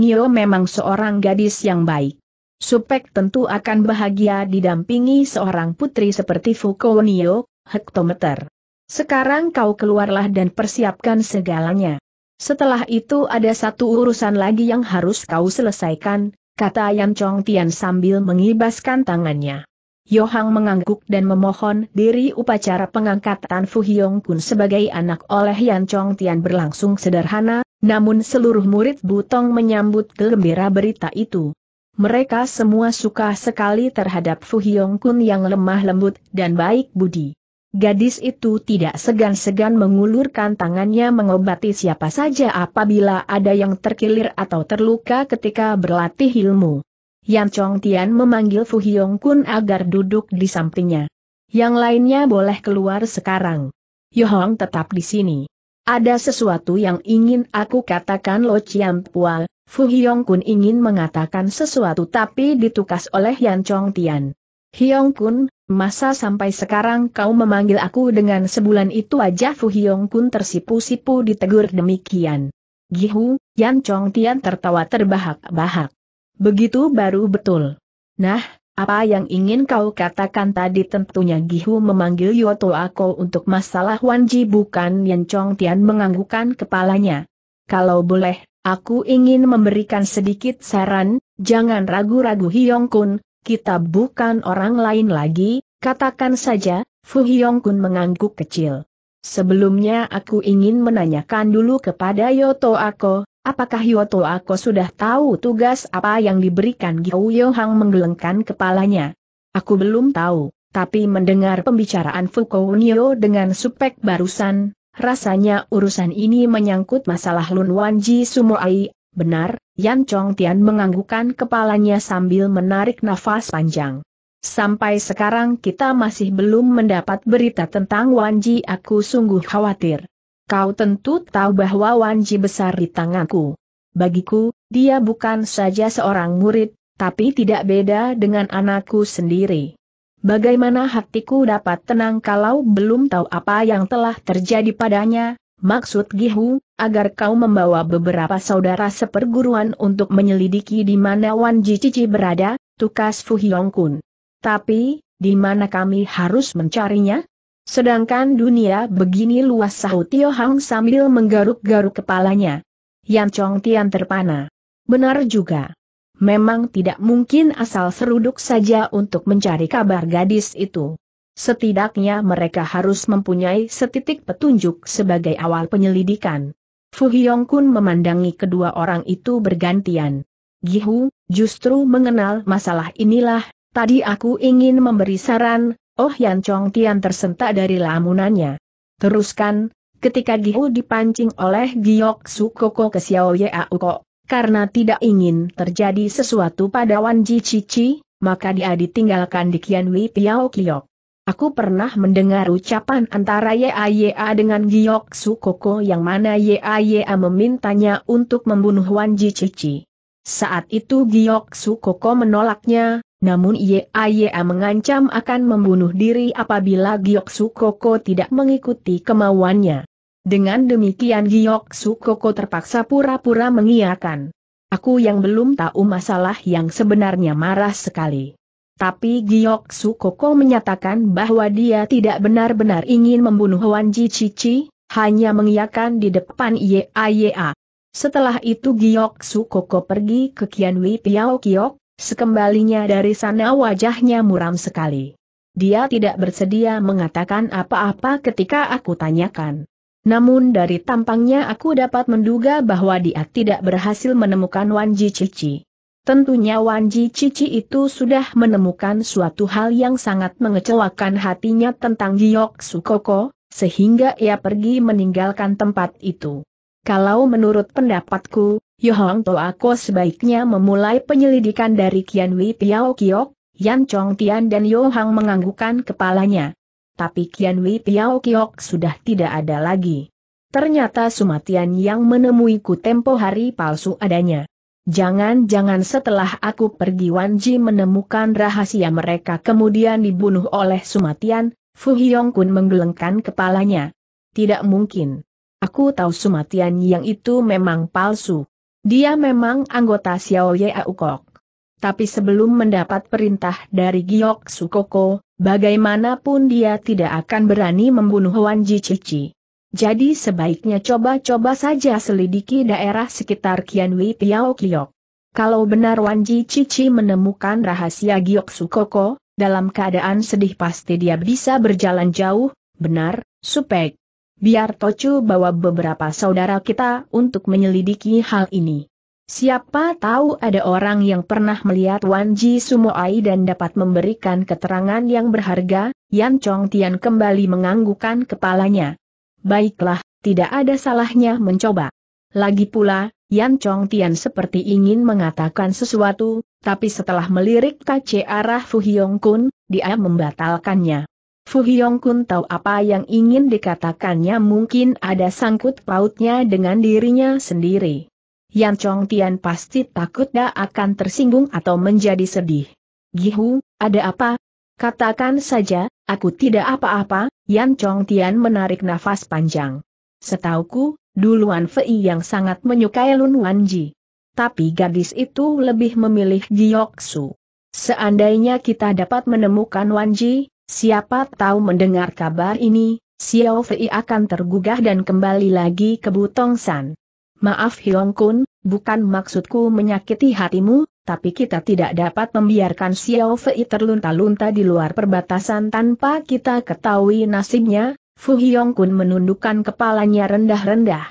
Nio memang seorang gadis yang baik. Supek tentu akan bahagia didampingi seorang putri seperti Nio. hektometer. Sekarang kau keluarlah dan persiapkan segalanya. Setelah itu ada satu urusan lagi yang harus kau selesaikan, kata Yan Chong Tian sambil mengibaskan tangannya. Yohang mengangguk dan memohon diri upacara pengangkatan Fu Hyong pun sebagai anak oleh Yan Chong Tian berlangsung sederhana, namun seluruh murid Butong menyambut gembira berita itu. Mereka semua suka sekali terhadap Fu Hyong Kun yang lemah lembut dan baik budi. Gadis itu tidak segan-segan mengulurkan tangannya mengobati siapa saja apabila ada yang terkilir atau terluka ketika berlatih ilmu. Yan Chong Tian memanggil Fu Hyong Kun agar duduk di sampingnya. Yang lainnya boleh keluar sekarang. Yohong tetap di sini. Ada sesuatu yang ingin aku katakan Lo Chiam Pua, Fu Hiong Kun ingin mengatakan sesuatu tapi ditukas oleh Yan Chong Tian. Hiong Kun, masa sampai sekarang kau memanggil aku dengan sebulan itu aja Fu Hiong Kun tersipu-sipu ditegur demikian. Gihu, Yan Chong Tian tertawa terbahak-bahak. Begitu baru betul. Nah, apa yang ingin kau katakan tadi tentunya Gihu memanggil Yoto Ako untuk masalah Wanji bukan Yan Chong Tian menganggukkan kepalanya. Kalau boleh, aku ingin memberikan sedikit saran, jangan ragu-ragu Hyong Kun, kita bukan orang lain lagi, katakan saja, Fu Hyong Kun mengangguk kecil. Sebelumnya aku ingin menanyakan dulu kepada Yoto Ako, Apakah Yoto aku sudah tahu tugas apa yang diberikan Gyo Yohang menggelengkan kepalanya? Aku belum tahu, tapi mendengar pembicaraan Fukou Nio dengan supek barusan, rasanya urusan ini menyangkut masalah Lun Wanji Sumoai, benar? Yan Chong Tian menganggukkan kepalanya sambil menarik nafas panjang. Sampai sekarang kita masih belum mendapat berita tentang Wanji aku sungguh khawatir. Kau tentu tahu bahwa Wanji besar di tanganku. Bagiku, dia bukan saja seorang murid, tapi tidak beda dengan anakku sendiri. Bagaimana hatiku dapat tenang kalau belum tahu apa yang telah terjadi padanya? Maksud Gihu, agar kau membawa beberapa saudara seperguruan untuk menyelidiki di mana Wanji Cici berada, tukas Fu Kun. Tapi, di mana kami harus mencarinya? Sedangkan dunia begini luas sahut Tio Hang sambil menggaruk-garuk kepalanya. Yan Chong Tian terpana. Benar juga. Memang tidak mungkin asal seruduk saja untuk mencari kabar gadis itu. Setidaknya mereka harus mempunyai setitik petunjuk sebagai awal penyelidikan. Fu Hyong Kun memandangi kedua orang itu bergantian. Gihu, justru mengenal masalah inilah, tadi aku ingin memberi saran, Oh Yan Chong Tian tersentak dari lamunannya. Teruskan, ketika Gihu dipancing oleh Giok Koko ke Xiao Ye Ko, karena tidak ingin terjadi sesuatu pada Wan Ji Cici, maka dia ditinggalkan di Kian Wei Piao Kiok. Aku pernah mendengar ucapan antara A dengan Giok Koko yang mana A memintanya untuk membunuh Wan Ji Cici. Saat itu Giok Koko menolaknya, namun Ia mengancam akan membunuh diri apabila Giok Sukoko tidak mengikuti kemauannya. Dengan demikian Giok Sukoko terpaksa pura-pura mengiakan. Aku yang belum tahu masalah yang sebenarnya marah sekali. Tapi Giok Sukoko menyatakan bahwa dia tidak benar-benar ingin membunuh Wan Ji Cici, hanya mengiakan di depan Ia Setelah itu Giok Sukoko pergi ke Kian Wei Piao Kiok, Sekembalinya dari sana wajahnya muram sekali. Dia tidak bersedia mengatakan apa-apa ketika aku tanyakan. Namun dari tampangnya aku dapat menduga bahwa dia tidak berhasil menemukan Wanji Cici. Tentunya Wanji Cici itu sudah menemukan suatu hal yang sangat mengecewakan hatinya tentang Giyok Sukoko, sehingga ia pergi meninggalkan tempat itu. Kalau menurut pendapatku, Yohong aku sebaiknya memulai penyelidikan dari Kian Wei Piao Kiok, Yan Chong Tian dan Yohang menganggukkan kepalanya. Tapi Kian Wei Piao Kiok sudah tidak ada lagi. Ternyata Sumatian yang menemuiku tempo hari palsu adanya. Jangan-jangan setelah aku pergi Wanji menemukan rahasia mereka kemudian dibunuh oleh Sumatian, Fu Hyong Kun menggelengkan kepalanya. Tidak mungkin. Aku tahu Sumatian yang itu memang palsu. Dia memang anggota Xiao Ye Aukok. Tapi sebelum mendapat perintah dari Giok Sukoko, bagaimanapun dia tidak akan berani membunuh Wan Ji Cici. Jadi sebaiknya coba-coba saja selidiki daerah sekitar Wei Piao Kiok. Kalau benar Wan Ji Cici menemukan rahasia Giok Sukoko, dalam keadaan sedih pasti dia bisa berjalan jauh, benar, supek biar Tocu bawa beberapa saudara kita untuk menyelidiki hal ini. Siapa tahu ada orang yang pernah melihat Wan Ji Sumoai dan dapat memberikan keterangan yang berharga, Yan Chong Tian kembali menganggukkan kepalanya. Baiklah, tidak ada salahnya mencoba. Lagi pula, Yan Chong Tian seperti ingin mengatakan sesuatu, tapi setelah melirik kaca arah Fu Hyong Kun, dia membatalkannya. Fu Hyong Kun tahu apa yang ingin dikatakannya mungkin ada sangkut pautnya dengan dirinya sendiri. Yan Chong Tian pasti takut dia akan tersinggung atau menjadi sedih. Gihu, ada apa? Katakan saja, aku tidak apa-apa, Yan Chong Tian menarik nafas panjang. Setauku, duluan Fei yang sangat menyukai Lun Wanji. Tapi gadis itu lebih memilih Su. Seandainya kita dapat menemukan Wanji, Siapa tahu mendengar kabar ini, Xiao Fei akan tergugah dan kembali lagi ke Butong San. Maaf Hyong Kun, bukan maksudku menyakiti hatimu, tapi kita tidak dapat membiarkan Xiao Fei terlunta-lunta di luar perbatasan tanpa kita ketahui nasibnya, Fu Hyong Kun menundukkan kepalanya rendah-rendah.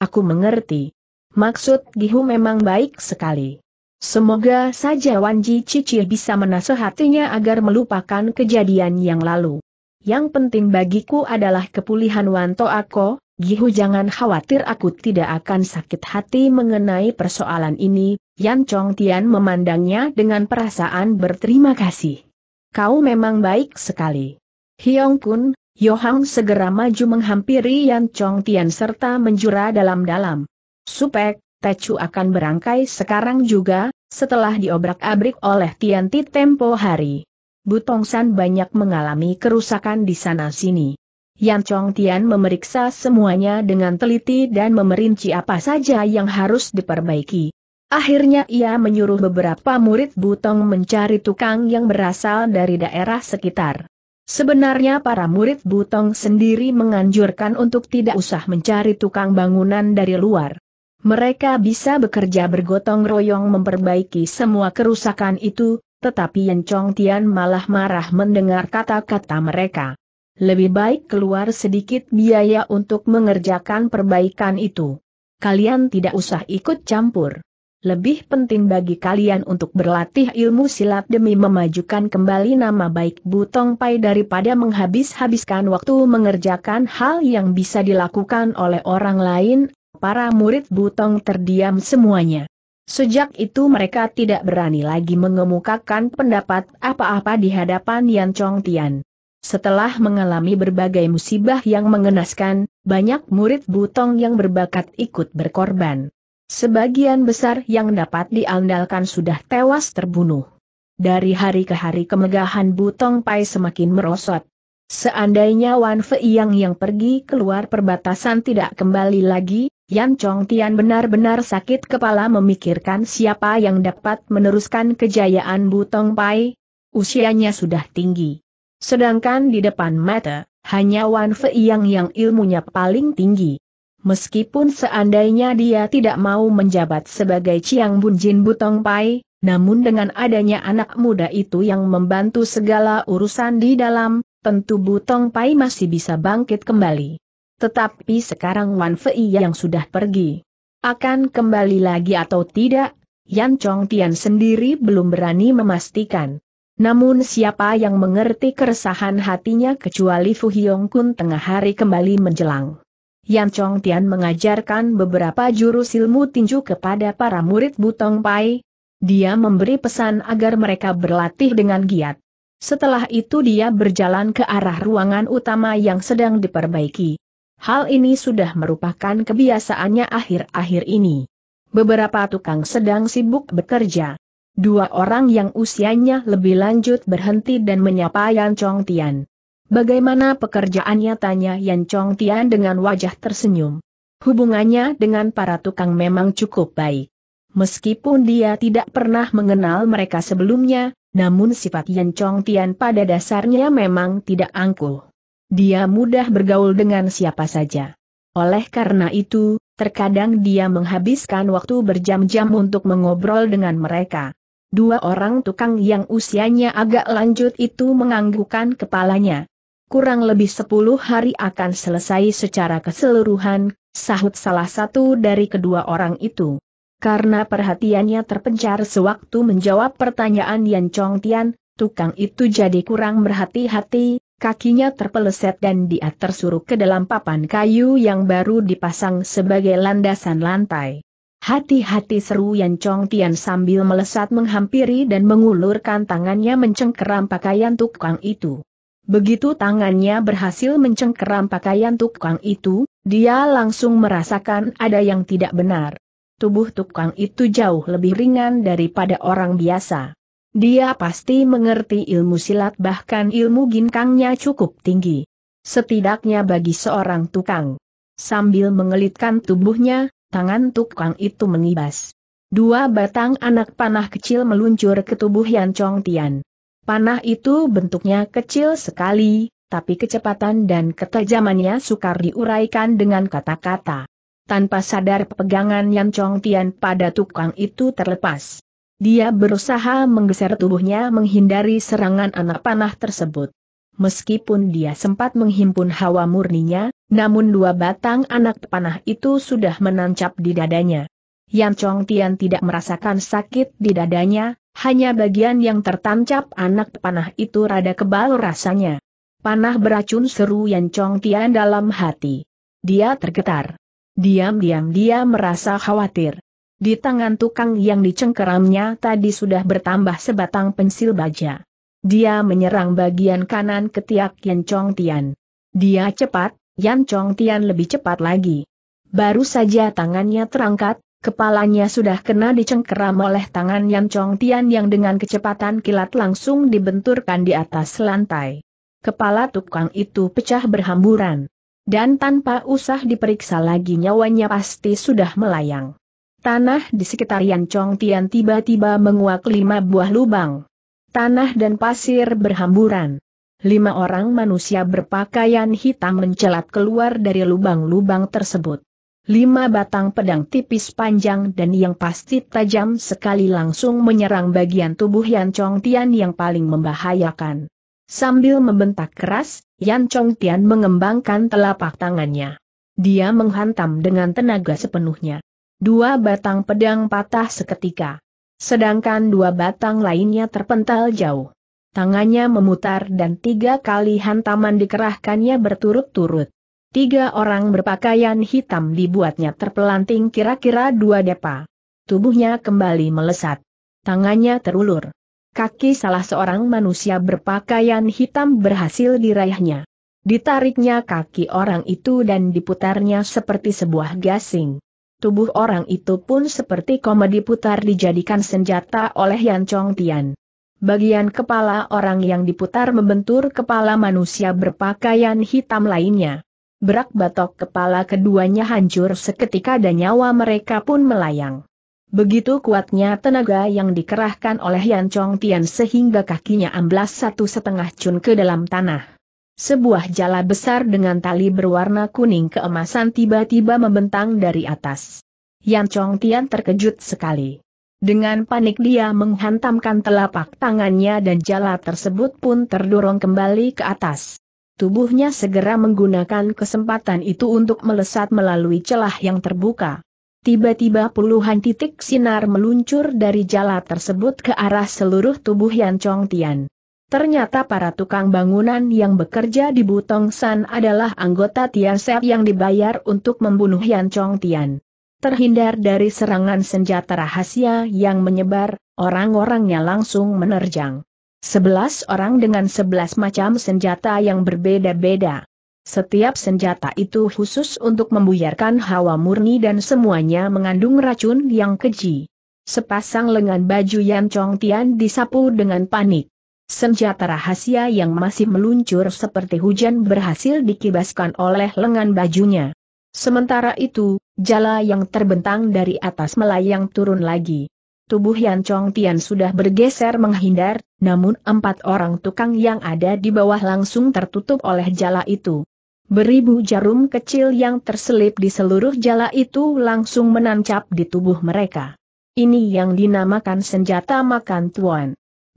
Aku mengerti. Maksud Gihu memang baik sekali. Semoga saja Wanji Cici bisa menasehatinya agar melupakan kejadian yang lalu. Yang penting bagiku adalah kepulihan Wanto Ako, Gihu jangan khawatir aku tidak akan sakit hati mengenai persoalan ini, Yan Chong Tian memandangnya dengan perasaan berterima kasih. Kau memang baik sekali. Hyong Kun, Yohang segera maju menghampiri Yan Chong Tian serta menjura dalam-dalam. Supek, Tecu akan berangkai sekarang juga, setelah diobrak-abrik oleh Tianti tempo hari. Butongsan banyak mengalami kerusakan di sana-sini. Yan Chong Tian memeriksa semuanya dengan teliti dan memerinci apa saja yang harus diperbaiki. Akhirnya ia menyuruh beberapa murid Butong mencari tukang yang berasal dari daerah sekitar. Sebenarnya para murid Butong sendiri menganjurkan untuk tidak usah mencari tukang bangunan dari luar. Mereka bisa bekerja bergotong royong memperbaiki semua kerusakan itu, tetapi Yen Chong Tian malah marah mendengar kata-kata mereka. Lebih baik keluar sedikit biaya untuk mengerjakan perbaikan itu. Kalian tidak usah ikut campur. Lebih penting bagi kalian untuk berlatih ilmu silat demi memajukan kembali nama baik Butong Pai daripada menghabis-habiskan waktu mengerjakan hal yang bisa dilakukan oleh orang lain, para murid Butong terdiam semuanya. Sejak itu mereka tidak berani lagi mengemukakan pendapat apa-apa di hadapan Yan Chong Tian. Setelah mengalami berbagai musibah yang mengenaskan, banyak murid Butong yang berbakat ikut berkorban. Sebagian besar yang dapat diandalkan sudah tewas terbunuh. Dari hari ke hari kemegahan Butong Pai semakin merosot. Seandainya Wan Fei Yang yang pergi keluar perbatasan tidak kembali lagi, Yan Chong Tian benar-benar sakit kepala memikirkan siapa yang dapat meneruskan kejayaan Butong Pai. Usianya sudah tinggi. Sedangkan di depan mata, hanya Wan Fei yang yang ilmunya paling tinggi. Meskipun seandainya dia tidak mau menjabat sebagai Chiang Bunjin Butong Pai, namun dengan adanya anak muda itu yang membantu segala urusan di dalam, tentu Butong Pai masih bisa bangkit kembali. Tetapi sekarang Wan Fei yang sudah pergi. Akan kembali lagi atau tidak, Yan Chong Tian sendiri belum berani memastikan. Namun siapa yang mengerti keresahan hatinya kecuali Fu Hyong Kun tengah hari kembali menjelang. Yan Chong Tian mengajarkan beberapa jurus ilmu tinju kepada para murid Butong Pai. Dia memberi pesan agar mereka berlatih dengan giat. Setelah itu dia berjalan ke arah ruangan utama yang sedang diperbaiki. Hal ini sudah merupakan kebiasaannya akhir-akhir ini. Beberapa tukang sedang sibuk bekerja. Dua orang yang usianya lebih lanjut berhenti dan menyapa Yan Chong Tian. Bagaimana pekerjaannya tanya Yan Chong Tian dengan wajah tersenyum. Hubungannya dengan para tukang memang cukup baik. Meskipun dia tidak pernah mengenal mereka sebelumnya, namun sifat Yan Chong Tian pada dasarnya memang tidak angkuh. Dia mudah bergaul dengan siapa saja. Oleh karena itu, terkadang dia menghabiskan waktu berjam-jam untuk mengobrol dengan mereka. Dua orang tukang yang usianya agak lanjut itu menganggukkan kepalanya. Kurang lebih sepuluh hari akan selesai secara keseluruhan, sahut salah satu dari kedua orang itu. Karena perhatiannya terpencar sewaktu menjawab pertanyaan Yan Chong Tian, tukang itu jadi kurang berhati-hati, kakinya terpeleset dan dia tersuruh ke dalam papan kayu yang baru dipasang sebagai landasan lantai. Hati-hati seru Yan Chong Tian sambil melesat menghampiri dan mengulurkan tangannya mencengkeram pakaian tukang itu. Begitu tangannya berhasil mencengkeram pakaian tukang itu, dia langsung merasakan ada yang tidak benar. Tubuh tukang itu jauh lebih ringan daripada orang biasa. Dia pasti mengerti ilmu silat bahkan ilmu ginkangnya cukup tinggi. Setidaknya bagi seorang tukang. Sambil mengelitkan tubuhnya, tangan tukang itu mengibas. Dua batang anak panah kecil meluncur ke tubuh Yan Chong Tian. Panah itu bentuknya kecil sekali, tapi kecepatan dan ketajamannya sukar diuraikan dengan kata-kata. Tanpa sadar pegangan Yan Chong Tian pada tukang itu terlepas. Dia berusaha menggeser tubuhnya menghindari serangan anak panah tersebut. Meskipun dia sempat menghimpun hawa murninya, namun dua batang anak panah itu sudah menancap di dadanya. Yan Chong Tian tidak merasakan sakit di dadanya, hanya bagian yang tertancap anak panah itu rada kebal rasanya. Panah beracun seru Yan Chong Tian dalam hati. Dia tergetar. Diam-diam dia merasa khawatir. Di tangan tukang yang dicengkeramnya tadi sudah bertambah sebatang pensil baja. Dia menyerang bagian kanan ketiak Yan Chong Tian. Dia cepat, Yan Chong Tian lebih cepat lagi. Baru saja tangannya terangkat, kepalanya sudah kena dicengkeram oleh tangan Yan Chong Tian yang dengan kecepatan kilat langsung dibenturkan di atas lantai. Kepala tukang itu pecah berhamburan. Dan tanpa usah diperiksa lagi nyawanya pasti sudah melayang. Tanah di sekitar Chong Tian tiba-tiba menguak lima buah lubang. Tanah dan pasir berhamburan. Lima orang manusia berpakaian hitam mencelat keluar dari lubang-lubang tersebut. Lima batang pedang tipis panjang dan yang pasti tajam sekali langsung menyerang bagian tubuh Yan Chong Tian yang paling membahayakan. Sambil membentak keras, Yan Chong Tian mengembangkan telapak tangannya. Dia menghantam dengan tenaga sepenuhnya. Dua batang pedang patah seketika. Sedangkan dua batang lainnya terpental jauh. Tangannya memutar dan tiga kali hantaman dikerahkannya berturut-turut. Tiga orang berpakaian hitam dibuatnya terpelanting kira-kira dua depa. Tubuhnya kembali melesat. Tangannya terulur. Kaki salah seorang manusia berpakaian hitam berhasil diraihnya. Ditariknya kaki orang itu dan diputarnya seperti sebuah gasing tubuh orang itu pun seperti komedi putar dijadikan senjata oleh Yan Chong Tian. Bagian kepala orang yang diputar membentur kepala manusia berpakaian hitam lainnya. Berak batok kepala keduanya hancur seketika dan nyawa mereka pun melayang. Begitu kuatnya tenaga yang dikerahkan oleh Yan Chong Tian sehingga kakinya amblas satu setengah cun ke dalam tanah sebuah jala besar dengan tali berwarna kuning keemasan tiba-tiba membentang dari atas. Yan Chong Tian terkejut sekali. Dengan panik dia menghantamkan telapak tangannya dan jala tersebut pun terdorong kembali ke atas. Tubuhnya segera menggunakan kesempatan itu untuk melesat melalui celah yang terbuka. Tiba-tiba puluhan titik sinar meluncur dari jala tersebut ke arah seluruh tubuh Yan Chong Tian. Ternyata para tukang bangunan yang bekerja di Butong San adalah anggota Tian yang dibayar untuk membunuh Yan Chong Tian. Terhindar dari serangan senjata rahasia yang menyebar, orang-orangnya langsung menerjang. Sebelas orang dengan sebelas macam senjata yang berbeda-beda. Setiap senjata itu khusus untuk membuyarkan hawa murni dan semuanya mengandung racun yang keji. Sepasang lengan baju Yan Chong Tian disapu dengan panik. Senjata rahasia yang masih meluncur seperti hujan berhasil dikibaskan oleh lengan bajunya. Sementara itu, jala yang terbentang dari atas melayang turun lagi. Tubuh Yan Chong Tian sudah bergeser menghindar, namun empat orang tukang yang ada di bawah langsung tertutup oleh jala itu. Beribu jarum kecil yang terselip di seluruh jala itu langsung menancap di tubuh mereka. Ini yang dinamakan senjata makan tuan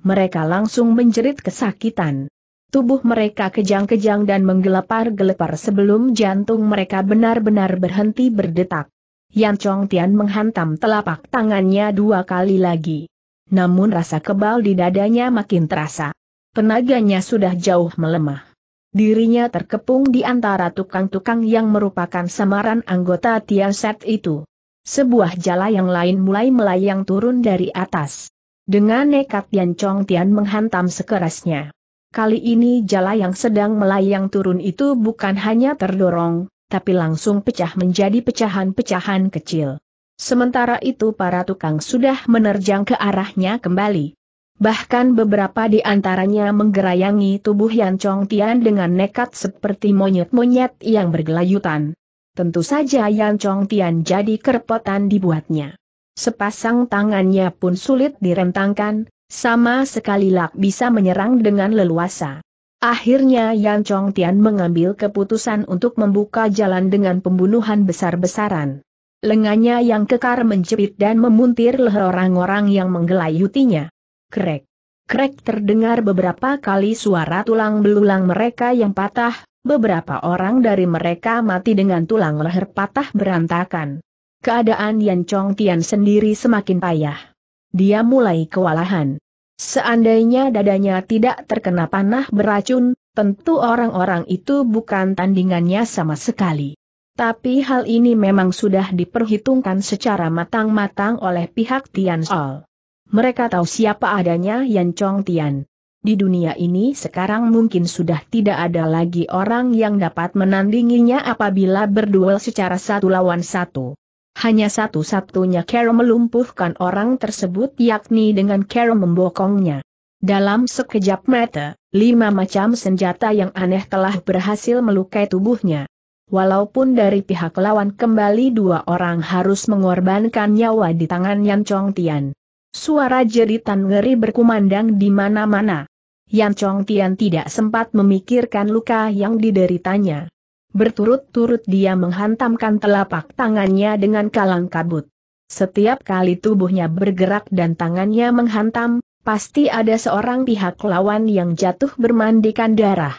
mereka langsung menjerit kesakitan. Tubuh mereka kejang-kejang dan menggelepar-gelepar sebelum jantung mereka benar-benar berhenti berdetak. Yan Chong Tian menghantam telapak tangannya dua kali lagi. Namun rasa kebal di dadanya makin terasa. Tenaganya sudah jauh melemah. Dirinya terkepung di antara tukang-tukang yang merupakan samaran anggota Tian Set itu. Sebuah jala yang lain mulai melayang turun dari atas. Dengan nekat Yan Chong Tian menghantam sekerasnya. Kali ini jala yang sedang melayang turun itu bukan hanya terdorong, tapi langsung pecah menjadi pecahan-pecahan kecil. Sementara itu para tukang sudah menerjang ke arahnya kembali. Bahkan beberapa di antaranya menggerayangi tubuh Yan Chong Tian dengan nekat seperti monyet-monyet yang bergelayutan. Tentu saja Yan Chong Tian jadi kerepotan dibuatnya. Sepasang tangannya pun sulit direntangkan, sama sekali Lak bisa menyerang dengan leluasa. Akhirnya Yan Chong Tian mengambil keputusan untuk membuka jalan dengan pembunuhan besar-besaran. Lengannya yang kekar menjepit dan memuntir leher orang-orang yang menggelayutinya. Krek. Krek terdengar beberapa kali suara tulang belulang mereka yang patah, beberapa orang dari mereka mati dengan tulang leher patah berantakan keadaan Yan Chong Tian sendiri semakin payah. Dia mulai kewalahan. Seandainya dadanya tidak terkena panah beracun, tentu orang-orang itu bukan tandingannya sama sekali. Tapi hal ini memang sudah diperhitungkan secara matang-matang oleh pihak Tian Sol. Mereka tahu siapa adanya Yan Chong Tian. Di dunia ini sekarang mungkin sudah tidak ada lagi orang yang dapat menandinginya apabila berduel secara satu lawan satu. Hanya satu-satunya cara melumpuhkan orang tersebut yakni dengan cara membokongnya. Dalam sekejap mata, lima macam senjata yang aneh telah berhasil melukai tubuhnya. Walaupun dari pihak lawan kembali dua orang harus mengorbankan nyawa di tangan Yan Chong Tian. Suara jeritan ngeri berkumandang di mana-mana. Yan Chong Tian tidak sempat memikirkan luka yang dideritanya. Berturut-turut dia menghantamkan telapak tangannya dengan kalang kabut. Setiap kali tubuhnya bergerak dan tangannya menghantam, pasti ada seorang pihak lawan yang jatuh bermandikan darah.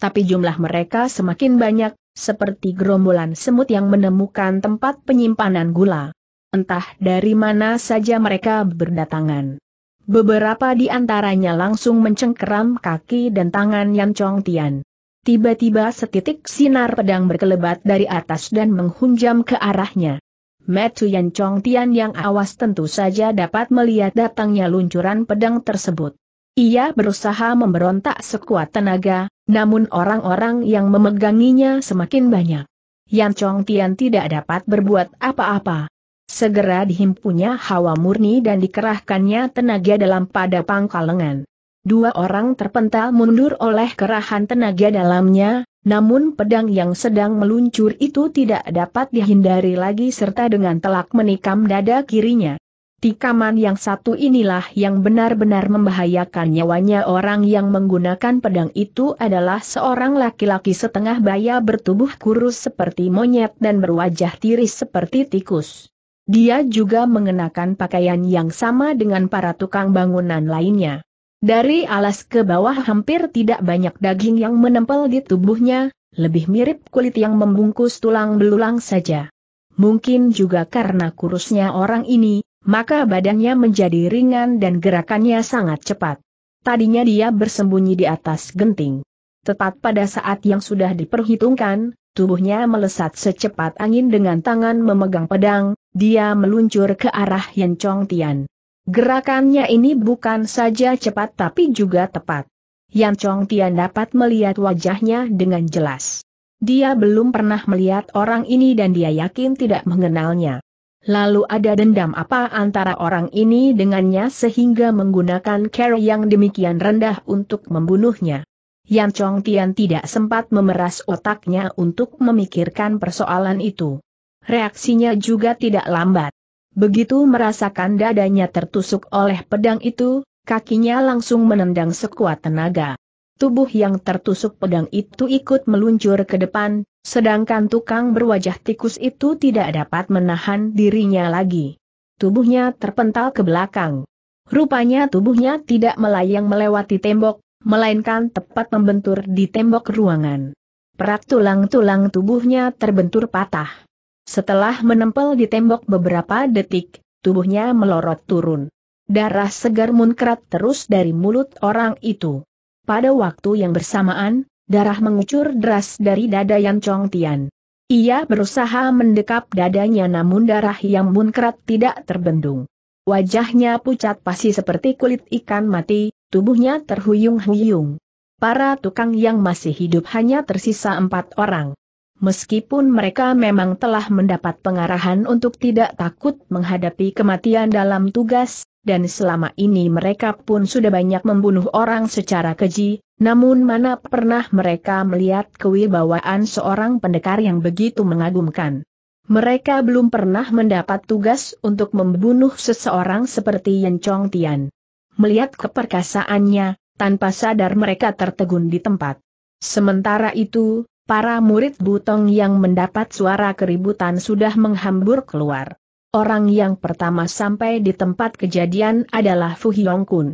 Tapi jumlah mereka semakin banyak, seperti gerombolan semut yang menemukan tempat penyimpanan gula. Entah dari mana saja mereka berdatangan. Beberapa di antaranya langsung mencengkeram kaki dan tangan Yan Chong Tian. Tiba-tiba setitik sinar pedang berkelebat dari atas dan menghunjam ke arahnya. Metu Yan Chong Tian yang awas tentu saja dapat melihat datangnya luncuran pedang tersebut. Ia berusaha memberontak sekuat tenaga, namun orang-orang yang memeganginya semakin banyak. Yan Chong Tian tidak dapat berbuat apa-apa. Segera dihimpunnya hawa murni dan dikerahkannya tenaga dalam pada pangkal lengan. Dua orang terpental mundur oleh kerahan tenaga dalamnya, namun pedang yang sedang meluncur itu tidak dapat dihindari lagi serta dengan telak menikam dada kirinya. Tikaman yang satu inilah yang benar-benar membahayakan nyawanya orang yang menggunakan pedang itu adalah seorang laki-laki setengah baya bertubuh kurus seperti monyet dan berwajah tiris seperti tikus. Dia juga mengenakan pakaian yang sama dengan para tukang bangunan lainnya. Dari alas ke bawah hampir tidak banyak daging yang menempel di tubuhnya, lebih mirip kulit yang membungkus tulang belulang saja. Mungkin juga karena kurusnya orang ini, maka badannya menjadi ringan dan gerakannya sangat cepat. Tadinya dia bersembunyi di atas genting. Tepat pada saat yang sudah diperhitungkan, tubuhnya melesat secepat angin dengan tangan memegang pedang, dia meluncur ke arah Yen Chong Tian. Gerakannya ini bukan saja cepat tapi juga tepat. Yan Chong Tian dapat melihat wajahnya dengan jelas. Dia belum pernah melihat orang ini dan dia yakin tidak mengenalnya. Lalu ada dendam apa antara orang ini dengannya sehingga menggunakan care yang demikian rendah untuk membunuhnya. Yan Chong Tian tidak sempat memeras otaknya untuk memikirkan persoalan itu. Reaksinya juga tidak lambat. Begitu merasakan dadanya tertusuk oleh pedang itu, kakinya langsung menendang sekuat tenaga. Tubuh yang tertusuk pedang itu ikut meluncur ke depan, sedangkan tukang berwajah tikus itu tidak dapat menahan dirinya lagi. Tubuhnya terpental ke belakang. Rupanya tubuhnya tidak melayang melewati tembok, melainkan tepat membentur di tembok ruangan. Perak tulang-tulang tubuhnya terbentur patah. Setelah menempel di tembok beberapa detik, tubuhnya melorot turun. Darah segar munkrat terus dari mulut orang itu. Pada waktu yang bersamaan, darah mengucur deras dari dada Yan Chong Tian. Ia berusaha mendekap dadanya namun darah yang munkrat tidak terbendung. Wajahnya pucat pasi seperti kulit ikan mati, tubuhnya terhuyung-huyung. Para tukang yang masih hidup hanya tersisa empat orang. Meskipun mereka memang telah mendapat pengarahan untuk tidak takut menghadapi kematian dalam tugas, dan selama ini mereka pun sudah banyak membunuh orang secara keji, namun mana pernah mereka melihat kewibawaan seorang pendekar yang begitu mengagumkan. Mereka belum pernah mendapat tugas untuk membunuh seseorang seperti Yen Chong Tian. Melihat keperkasaannya, tanpa sadar mereka tertegun di tempat. Sementara itu, para murid Butong yang mendapat suara keributan sudah menghambur keluar. Orang yang pertama sampai di tempat kejadian adalah Fu Hyong Kun.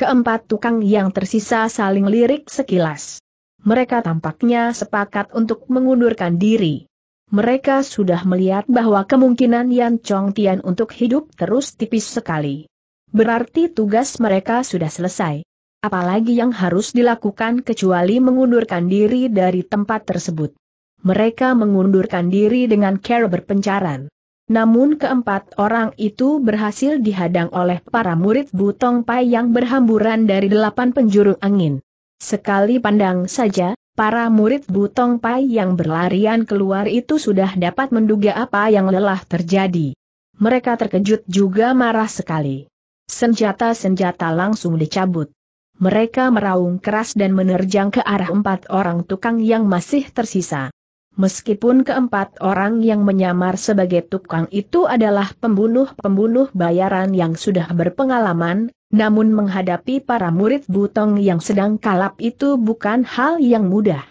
Keempat tukang yang tersisa saling lirik sekilas. Mereka tampaknya sepakat untuk mengundurkan diri. Mereka sudah melihat bahwa kemungkinan Yan Chong Tian untuk hidup terus tipis sekali. Berarti tugas mereka sudah selesai apalagi yang harus dilakukan kecuali mengundurkan diri dari tempat tersebut. Mereka mengundurkan diri dengan cara berpencaran. Namun keempat orang itu berhasil dihadang oleh para murid Butong Pai yang berhamburan dari delapan penjuru angin. Sekali pandang saja, para murid Butong Pai yang berlarian keluar itu sudah dapat menduga apa yang lelah terjadi. Mereka terkejut juga marah sekali. Senjata-senjata langsung dicabut mereka meraung keras dan menerjang ke arah empat orang tukang yang masih tersisa. Meskipun keempat orang yang menyamar sebagai tukang itu adalah pembunuh-pembunuh bayaran yang sudah berpengalaman, namun menghadapi para murid butong yang sedang kalap itu bukan hal yang mudah.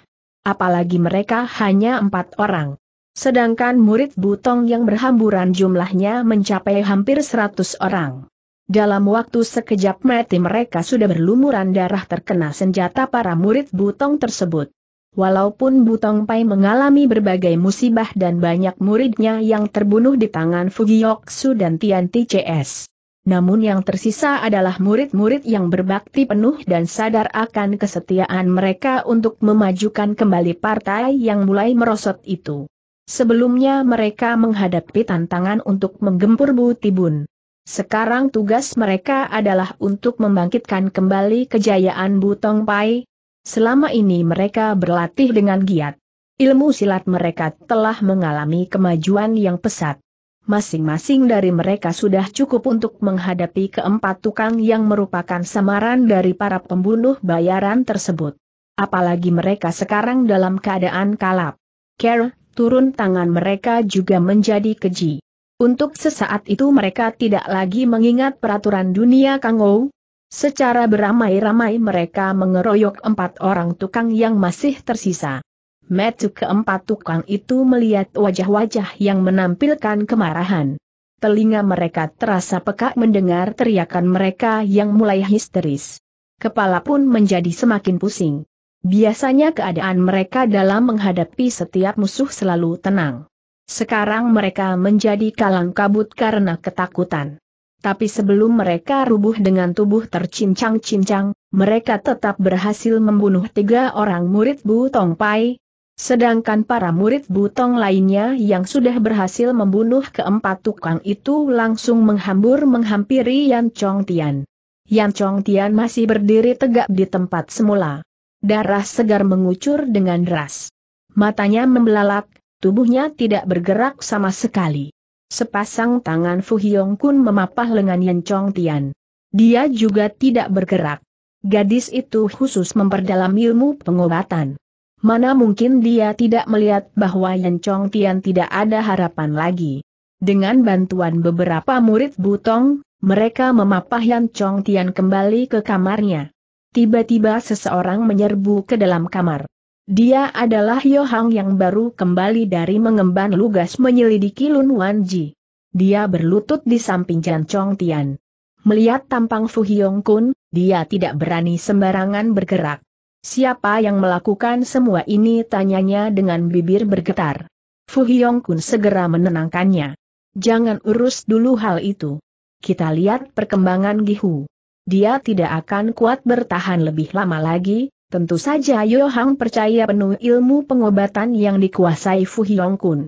Apalagi mereka hanya empat orang. Sedangkan murid butong yang berhamburan jumlahnya mencapai hampir seratus orang. Dalam waktu sekejap mati mereka sudah berlumuran darah terkena senjata para murid Butong tersebut. Walaupun Butong Pai mengalami berbagai musibah dan banyak muridnya yang terbunuh di tangan Fugioksu dan Tian TCS. Namun yang tersisa adalah murid-murid yang berbakti penuh dan sadar akan kesetiaan mereka untuk memajukan kembali partai yang mulai merosot itu. Sebelumnya mereka menghadapi tantangan untuk menggempur Bu Tibun. Sekarang tugas mereka adalah untuk membangkitkan kembali kejayaan Butong Pai. Selama ini mereka berlatih dengan giat. Ilmu silat mereka telah mengalami kemajuan yang pesat. Masing-masing dari mereka sudah cukup untuk menghadapi keempat tukang yang merupakan samaran dari para pembunuh bayaran tersebut. Apalagi mereka sekarang dalam keadaan kalap. Care, turun tangan mereka juga menjadi keji. Untuk sesaat itu mereka tidak lagi mengingat peraturan dunia Kangou. Secara beramai-ramai mereka mengeroyok empat orang tukang yang masih tersisa. Metu keempat tukang itu melihat wajah-wajah yang menampilkan kemarahan. Telinga mereka terasa peka mendengar teriakan mereka yang mulai histeris. Kepala pun menjadi semakin pusing. Biasanya keadaan mereka dalam menghadapi setiap musuh selalu tenang. Sekarang mereka menjadi kalang kabut karena ketakutan. Tapi sebelum mereka rubuh dengan tubuh tercincang-cincang, mereka tetap berhasil membunuh tiga orang murid Bu Tong Pai. Sedangkan para murid butong lainnya yang sudah berhasil membunuh keempat tukang itu langsung menghambur menghampiri Yan Chong Tian. Yan Chong Tian masih berdiri tegak di tempat semula. Darah segar mengucur dengan deras. Matanya membelalak, Tubuhnya tidak bergerak sama sekali. Sepasang tangan Fu Hyong Kun memapah lengan Yan Chong Tian. Dia juga tidak bergerak. Gadis itu khusus memperdalam ilmu pengobatan. Mana mungkin dia tidak melihat bahwa Yan Chong Tian tidak ada harapan lagi. Dengan bantuan beberapa murid Butong, mereka memapah Yan Chong Tian kembali ke kamarnya. Tiba-tiba seseorang menyerbu ke dalam kamar. Dia adalah Yohang yang baru kembali dari mengemban lugas menyelidiki Lun Wan Ji. Dia berlutut di samping Jan Chong Tian. Melihat tampang Fu Hyong Kun, dia tidak berani sembarangan bergerak. Siapa yang melakukan semua ini tanyanya dengan bibir bergetar. Fu Hyong Kun segera menenangkannya. Jangan urus dulu hal itu. Kita lihat perkembangan Gihu. Dia tidak akan kuat bertahan lebih lama lagi, Tentu saja Yo percaya penuh ilmu pengobatan yang dikuasai Fu Hyong Kun.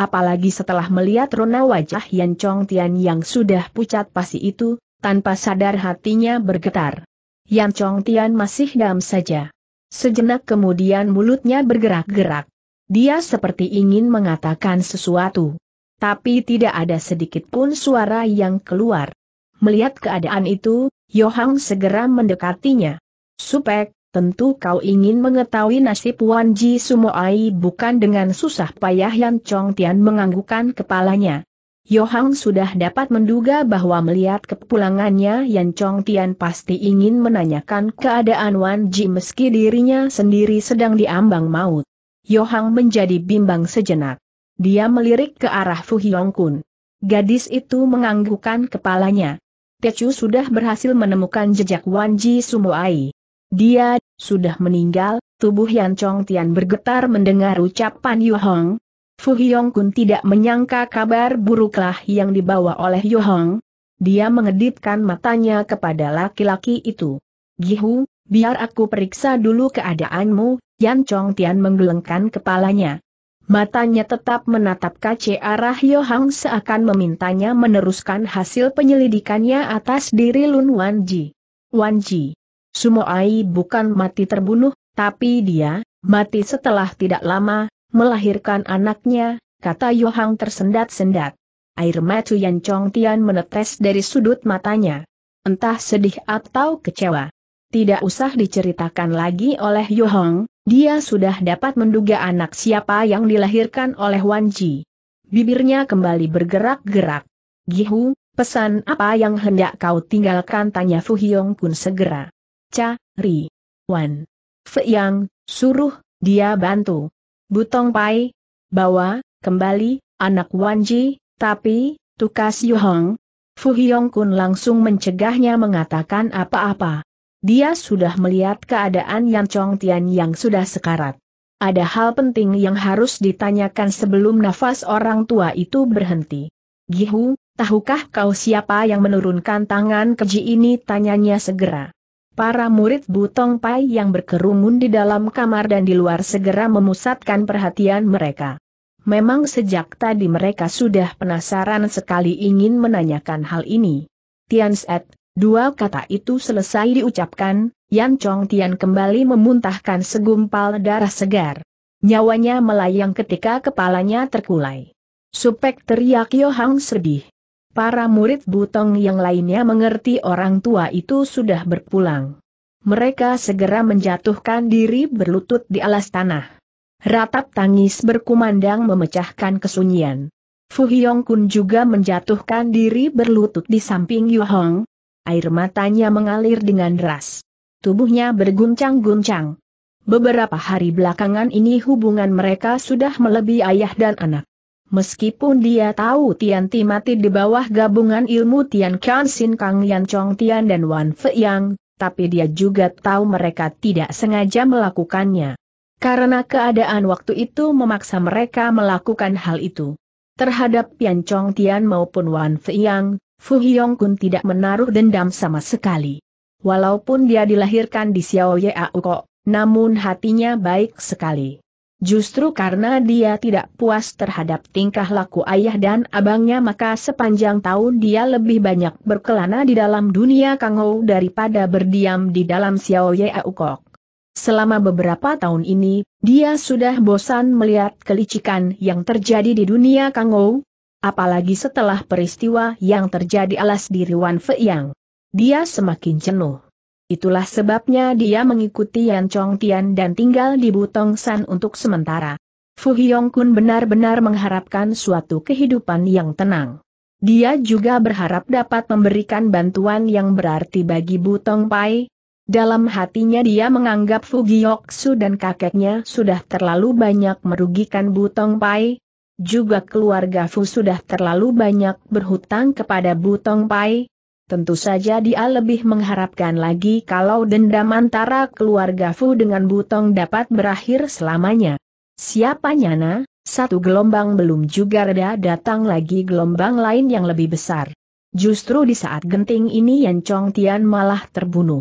Apalagi setelah melihat rona wajah Yan Chong Tian yang sudah pucat pasi itu, tanpa sadar hatinya bergetar. Yan Chong Tian masih dam saja. Sejenak kemudian mulutnya bergerak-gerak. Dia seperti ingin mengatakan sesuatu. Tapi tidak ada sedikit pun suara yang keluar. Melihat keadaan itu, Yohang segera mendekatinya. Supek, Tentu kau ingin mengetahui nasib Wan Ji Ai bukan dengan susah payah Yan Chong Tian menganggukan kepalanya. Yohang sudah dapat menduga bahwa melihat kepulangannya Yan Chong Tian pasti ingin menanyakan keadaan Wan Ji meski dirinya sendiri sedang diambang maut. Yohang menjadi bimbang sejenak. Dia melirik ke arah Fu Hyong Kun. Gadis itu menganggukkan kepalanya. Tecu sudah berhasil menemukan jejak Wan Ji Ai. Dia, sudah meninggal, tubuh Yan Chong Tian bergetar mendengar ucapan Yu Hong. Fu Hyong Kun tidak menyangka kabar buruklah yang dibawa oleh Yu Hong. Dia mengedipkan matanya kepada laki-laki itu. Gihu, biar aku periksa dulu keadaanmu, Yan Chong Tian menggelengkan kepalanya. Matanya tetap menatap kace arah Yu Hong seakan memintanya meneruskan hasil penyelidikannya atas diri Lun Wan Ji. Sumoai bukan mati terbunuh, tapi dia, mati setelah tidak lama, melahirkan anaknya, kata Yohang tersendat-sendat. Air mata yang Chong Tian menetes dari sudut matanya. Entah sedih atau kecewa. Tidak usah diceritakan lagi oleh Yohang, dia sudah dapat menduga anak siapa yang dilahirkan oleh Wan Ji. Bibirnya kembali bergerak-gerak. Gihu, pesan apa yang hendak kau tinggalkan tanya Fu Hyong pun segera. Cha, Ri, Wan. yang suruh, dia bantu. Butong Pai, bawa, kembali, anak Wanji, tapi, Tukas Yuhong. Fu Hyong Kun langsung mencegahnya mengatakan apa-apa. Dia sudah melihat keadaan Yan Chong Tian yang sudah sekarat. Ada hal penting yang harus ditanyakan sebelum nafas orang tua itu berhenti. Gihu, tahukah kau siapa yang menurunkan tangan keji ini? Tanyanya segera. Para murid Butong Pai yang berkerumun di dalam kamar dan di luar segera memusatkan perhatian mereka. Memang sejak tadi mereka sudah penasaran sekali ingin menanyakan hal ini. Tian Set, dua kata itu selesai diucapkan, Yan Chong Tian kembali memuntahkan segumpal darah segar. Nyawanya melayang ketika kepalanya terkulai. Supek teriak Yohang sedih. Para murid Butong yang lainnya mengerti orang tua itu sudah berpulang. Mereka segera menjatuhkan diri berlutut di alas tanah. Ratap tangis berkumandang memecahkan kesunyian. Fu Hyong Kun juga menjatuhkan diri berlutut di samping Yu Hong. Air matanya mengalir dengan deras. Tubuhnya berguncang-guncang. Beberapa hari belakangan ini hubungan mereka sudah melebihi ayah dan anak. Meskipun dia tahu Tian Ti mati di bawah gabungan ilmu Tian Kian Sin Kang Yan Chong Tian dan Wan Fe Yang, tapi dia juga tahu mereka tidak sengaja melakukannya. Karena keadaan waktu itu memaksa mereka melakukan hal itu. Terhadap Yan Chong Tian maupun Wan Fe Yang, Fu Hiong Kun tidak menaruh dendam sama sekali. Walaupun dia dilahirkan di Xiao Yao Kok, namun hatinya baik sekali. Justru karena dia tidak puas terhadap tingkah laku ayah dan abangnya maka sepanjang tahun dia lebih banyak berkelana di dalam dunia kangou daripada berdiam di dalam Xiao Aukok. Selama beberapa tahun ini, dia sudah bosan melihat kelicikan yang terjadi di dunia kangou, apalagi setelah peristiwa yang terjadi alas diri Wan Yang. Dia semakin jenuh. Itulah sebabnya dia mengikuti Yan Chong Tian dan tinggal di Butong San untuk sementara. Fu Hyong Kun benar-benar mengharapkan suatu kehidupan yang tenang. Dia juga berharap dapat memberikan bantuan yang berarti bagi Butong Pai. Dalam hatinya dia menganggap Fu Su dan kakeknya sudah terlalu banyak merugikan Butong Pai. Juga keluarga Fu sudah terlalu banyak berhutang kepada Butong Pai Tentu saja dia lebih mengharapkan lagi kalau dendam antara keluarga Fu dengan Butong dapat berakhir selamanya. Siapa nyana, satu gelombang belum juga reda datang lagi gelombang lain yang lebih besar. Justru di saat genting ini Yan Chong Tian malah terbunuh.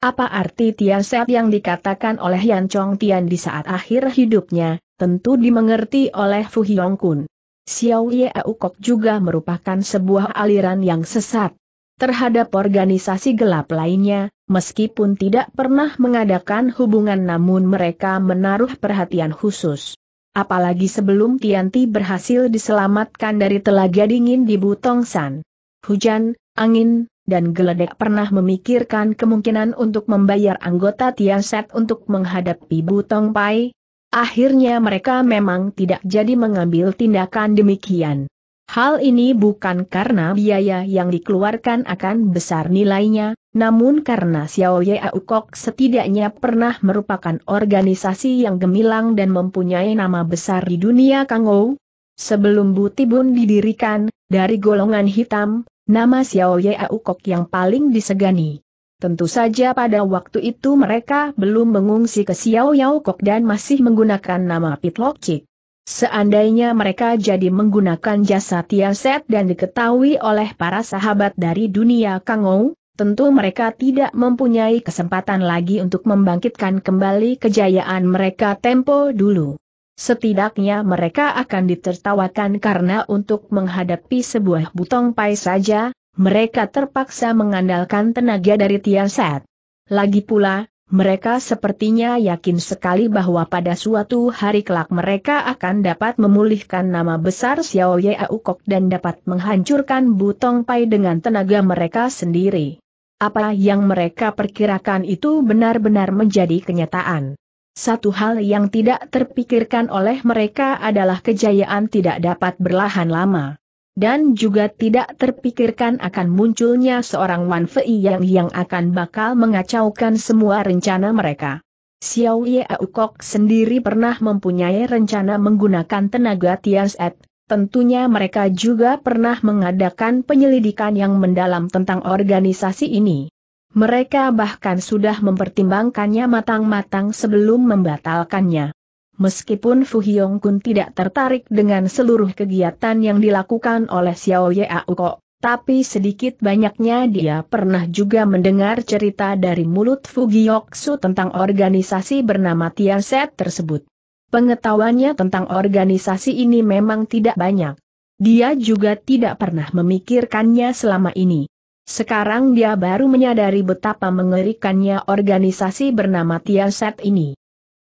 Apa arti Tian Set yang dikatakan oleh Yan Chong Tian di saat akhir hidupnya, tentu dimengerti oleh Fu Hyong Kun. Xiao Ye Aukok juga merupakan sebuah aliran yang sesat terhadap organisasi gelap lainnya, meskipun tidak pernah mengadakan hubungan namun mereka menaruh perhatian khusus. Apalagi sebelum Tianti berhasil diselamatkan dari telaga dingin di Butongsan. Hujan, angin, dan geledek pernah memikirkan kemungkinan untuk membayar anggota Tianset untuk menghadapi Butong Pai. Akhirnya mereka memang tidak jadi mengambil tindakan demikian. Hal ini bukan karena biaya yang dikeluarkan akan besar nilainya, namun karena Xiao Yeau Kok setidaknya pernah merupakan organisasi yang gemilang dan mempunyai nama besar di dunia Kangou. Sebelum Butibun didirikan, dari golongan hitam, nama Xiao Yeau Kok yang paling disegani. Tentu saja pada waktu itu mereka belum mengungsi ke Xiao Yao Kok dan masih menggunakan nama Pitlokcik. Seandainya mereka jadi menggunakan jasa Tiaset dan diketahui oleh para sahabat dari dunia Kangou, tentu mereka tidak mempunyai kesempatan lagi untuk membangkitkan kembali kejayaan mereka tempo dulu. Setidaknya mereka akan ditertawakan karena untuk menghadapi sebuah butong pai saja, mereka terpaksa mengandalkan tenaga dari Tiaset. Lagi pula, mereka sepertinya yakin sekali bahwa pada suatu hari kelak mereka akan dapat memulihkan nama besar Xiao Ye Aukok dan dapat menghancurkan Butong Pai dengan tenaga mereka sendiri. Apa yang mereka perkirakan itu benar-benar menjadi kenyataan. Satu hal yang tidak terpikirkan oleh mereka adalah kejayaan tidak dapat berlahan lama dan juga tidak terpikirkan akan munculnya seorang Wan Fei yang yang akan bakal mengacaukan semua rencana mereka. Xiao Ye Aukok sendiri pernah mempunyai rencana menggunakan tenaga Tianset, tentunya mereka juga pernah mengadakan penyelidikan yang mendalam tentang organisasi ini. Mereka bahkan sudah mempertimbangkannya matang-matang sebelum membatalkannya. Meskipun Fu Hyong Kun tidak tertarik dengan seluruh kegiatan yang dilakukan oleh Xiao Ye Auko, tapi sedikit banyaknya dia pernah juga mendengar cerita dari mulut Fu Su tentang organisasi bernama Tian Set tersebut. Pengetahuannya tentang organisasi ini memang tidak banyak. Dia juga tidak pernah memikirkannya selama ini. Sekarang dia baru menyadari betapa mengerikannya organisasi bernama Tian Set ini.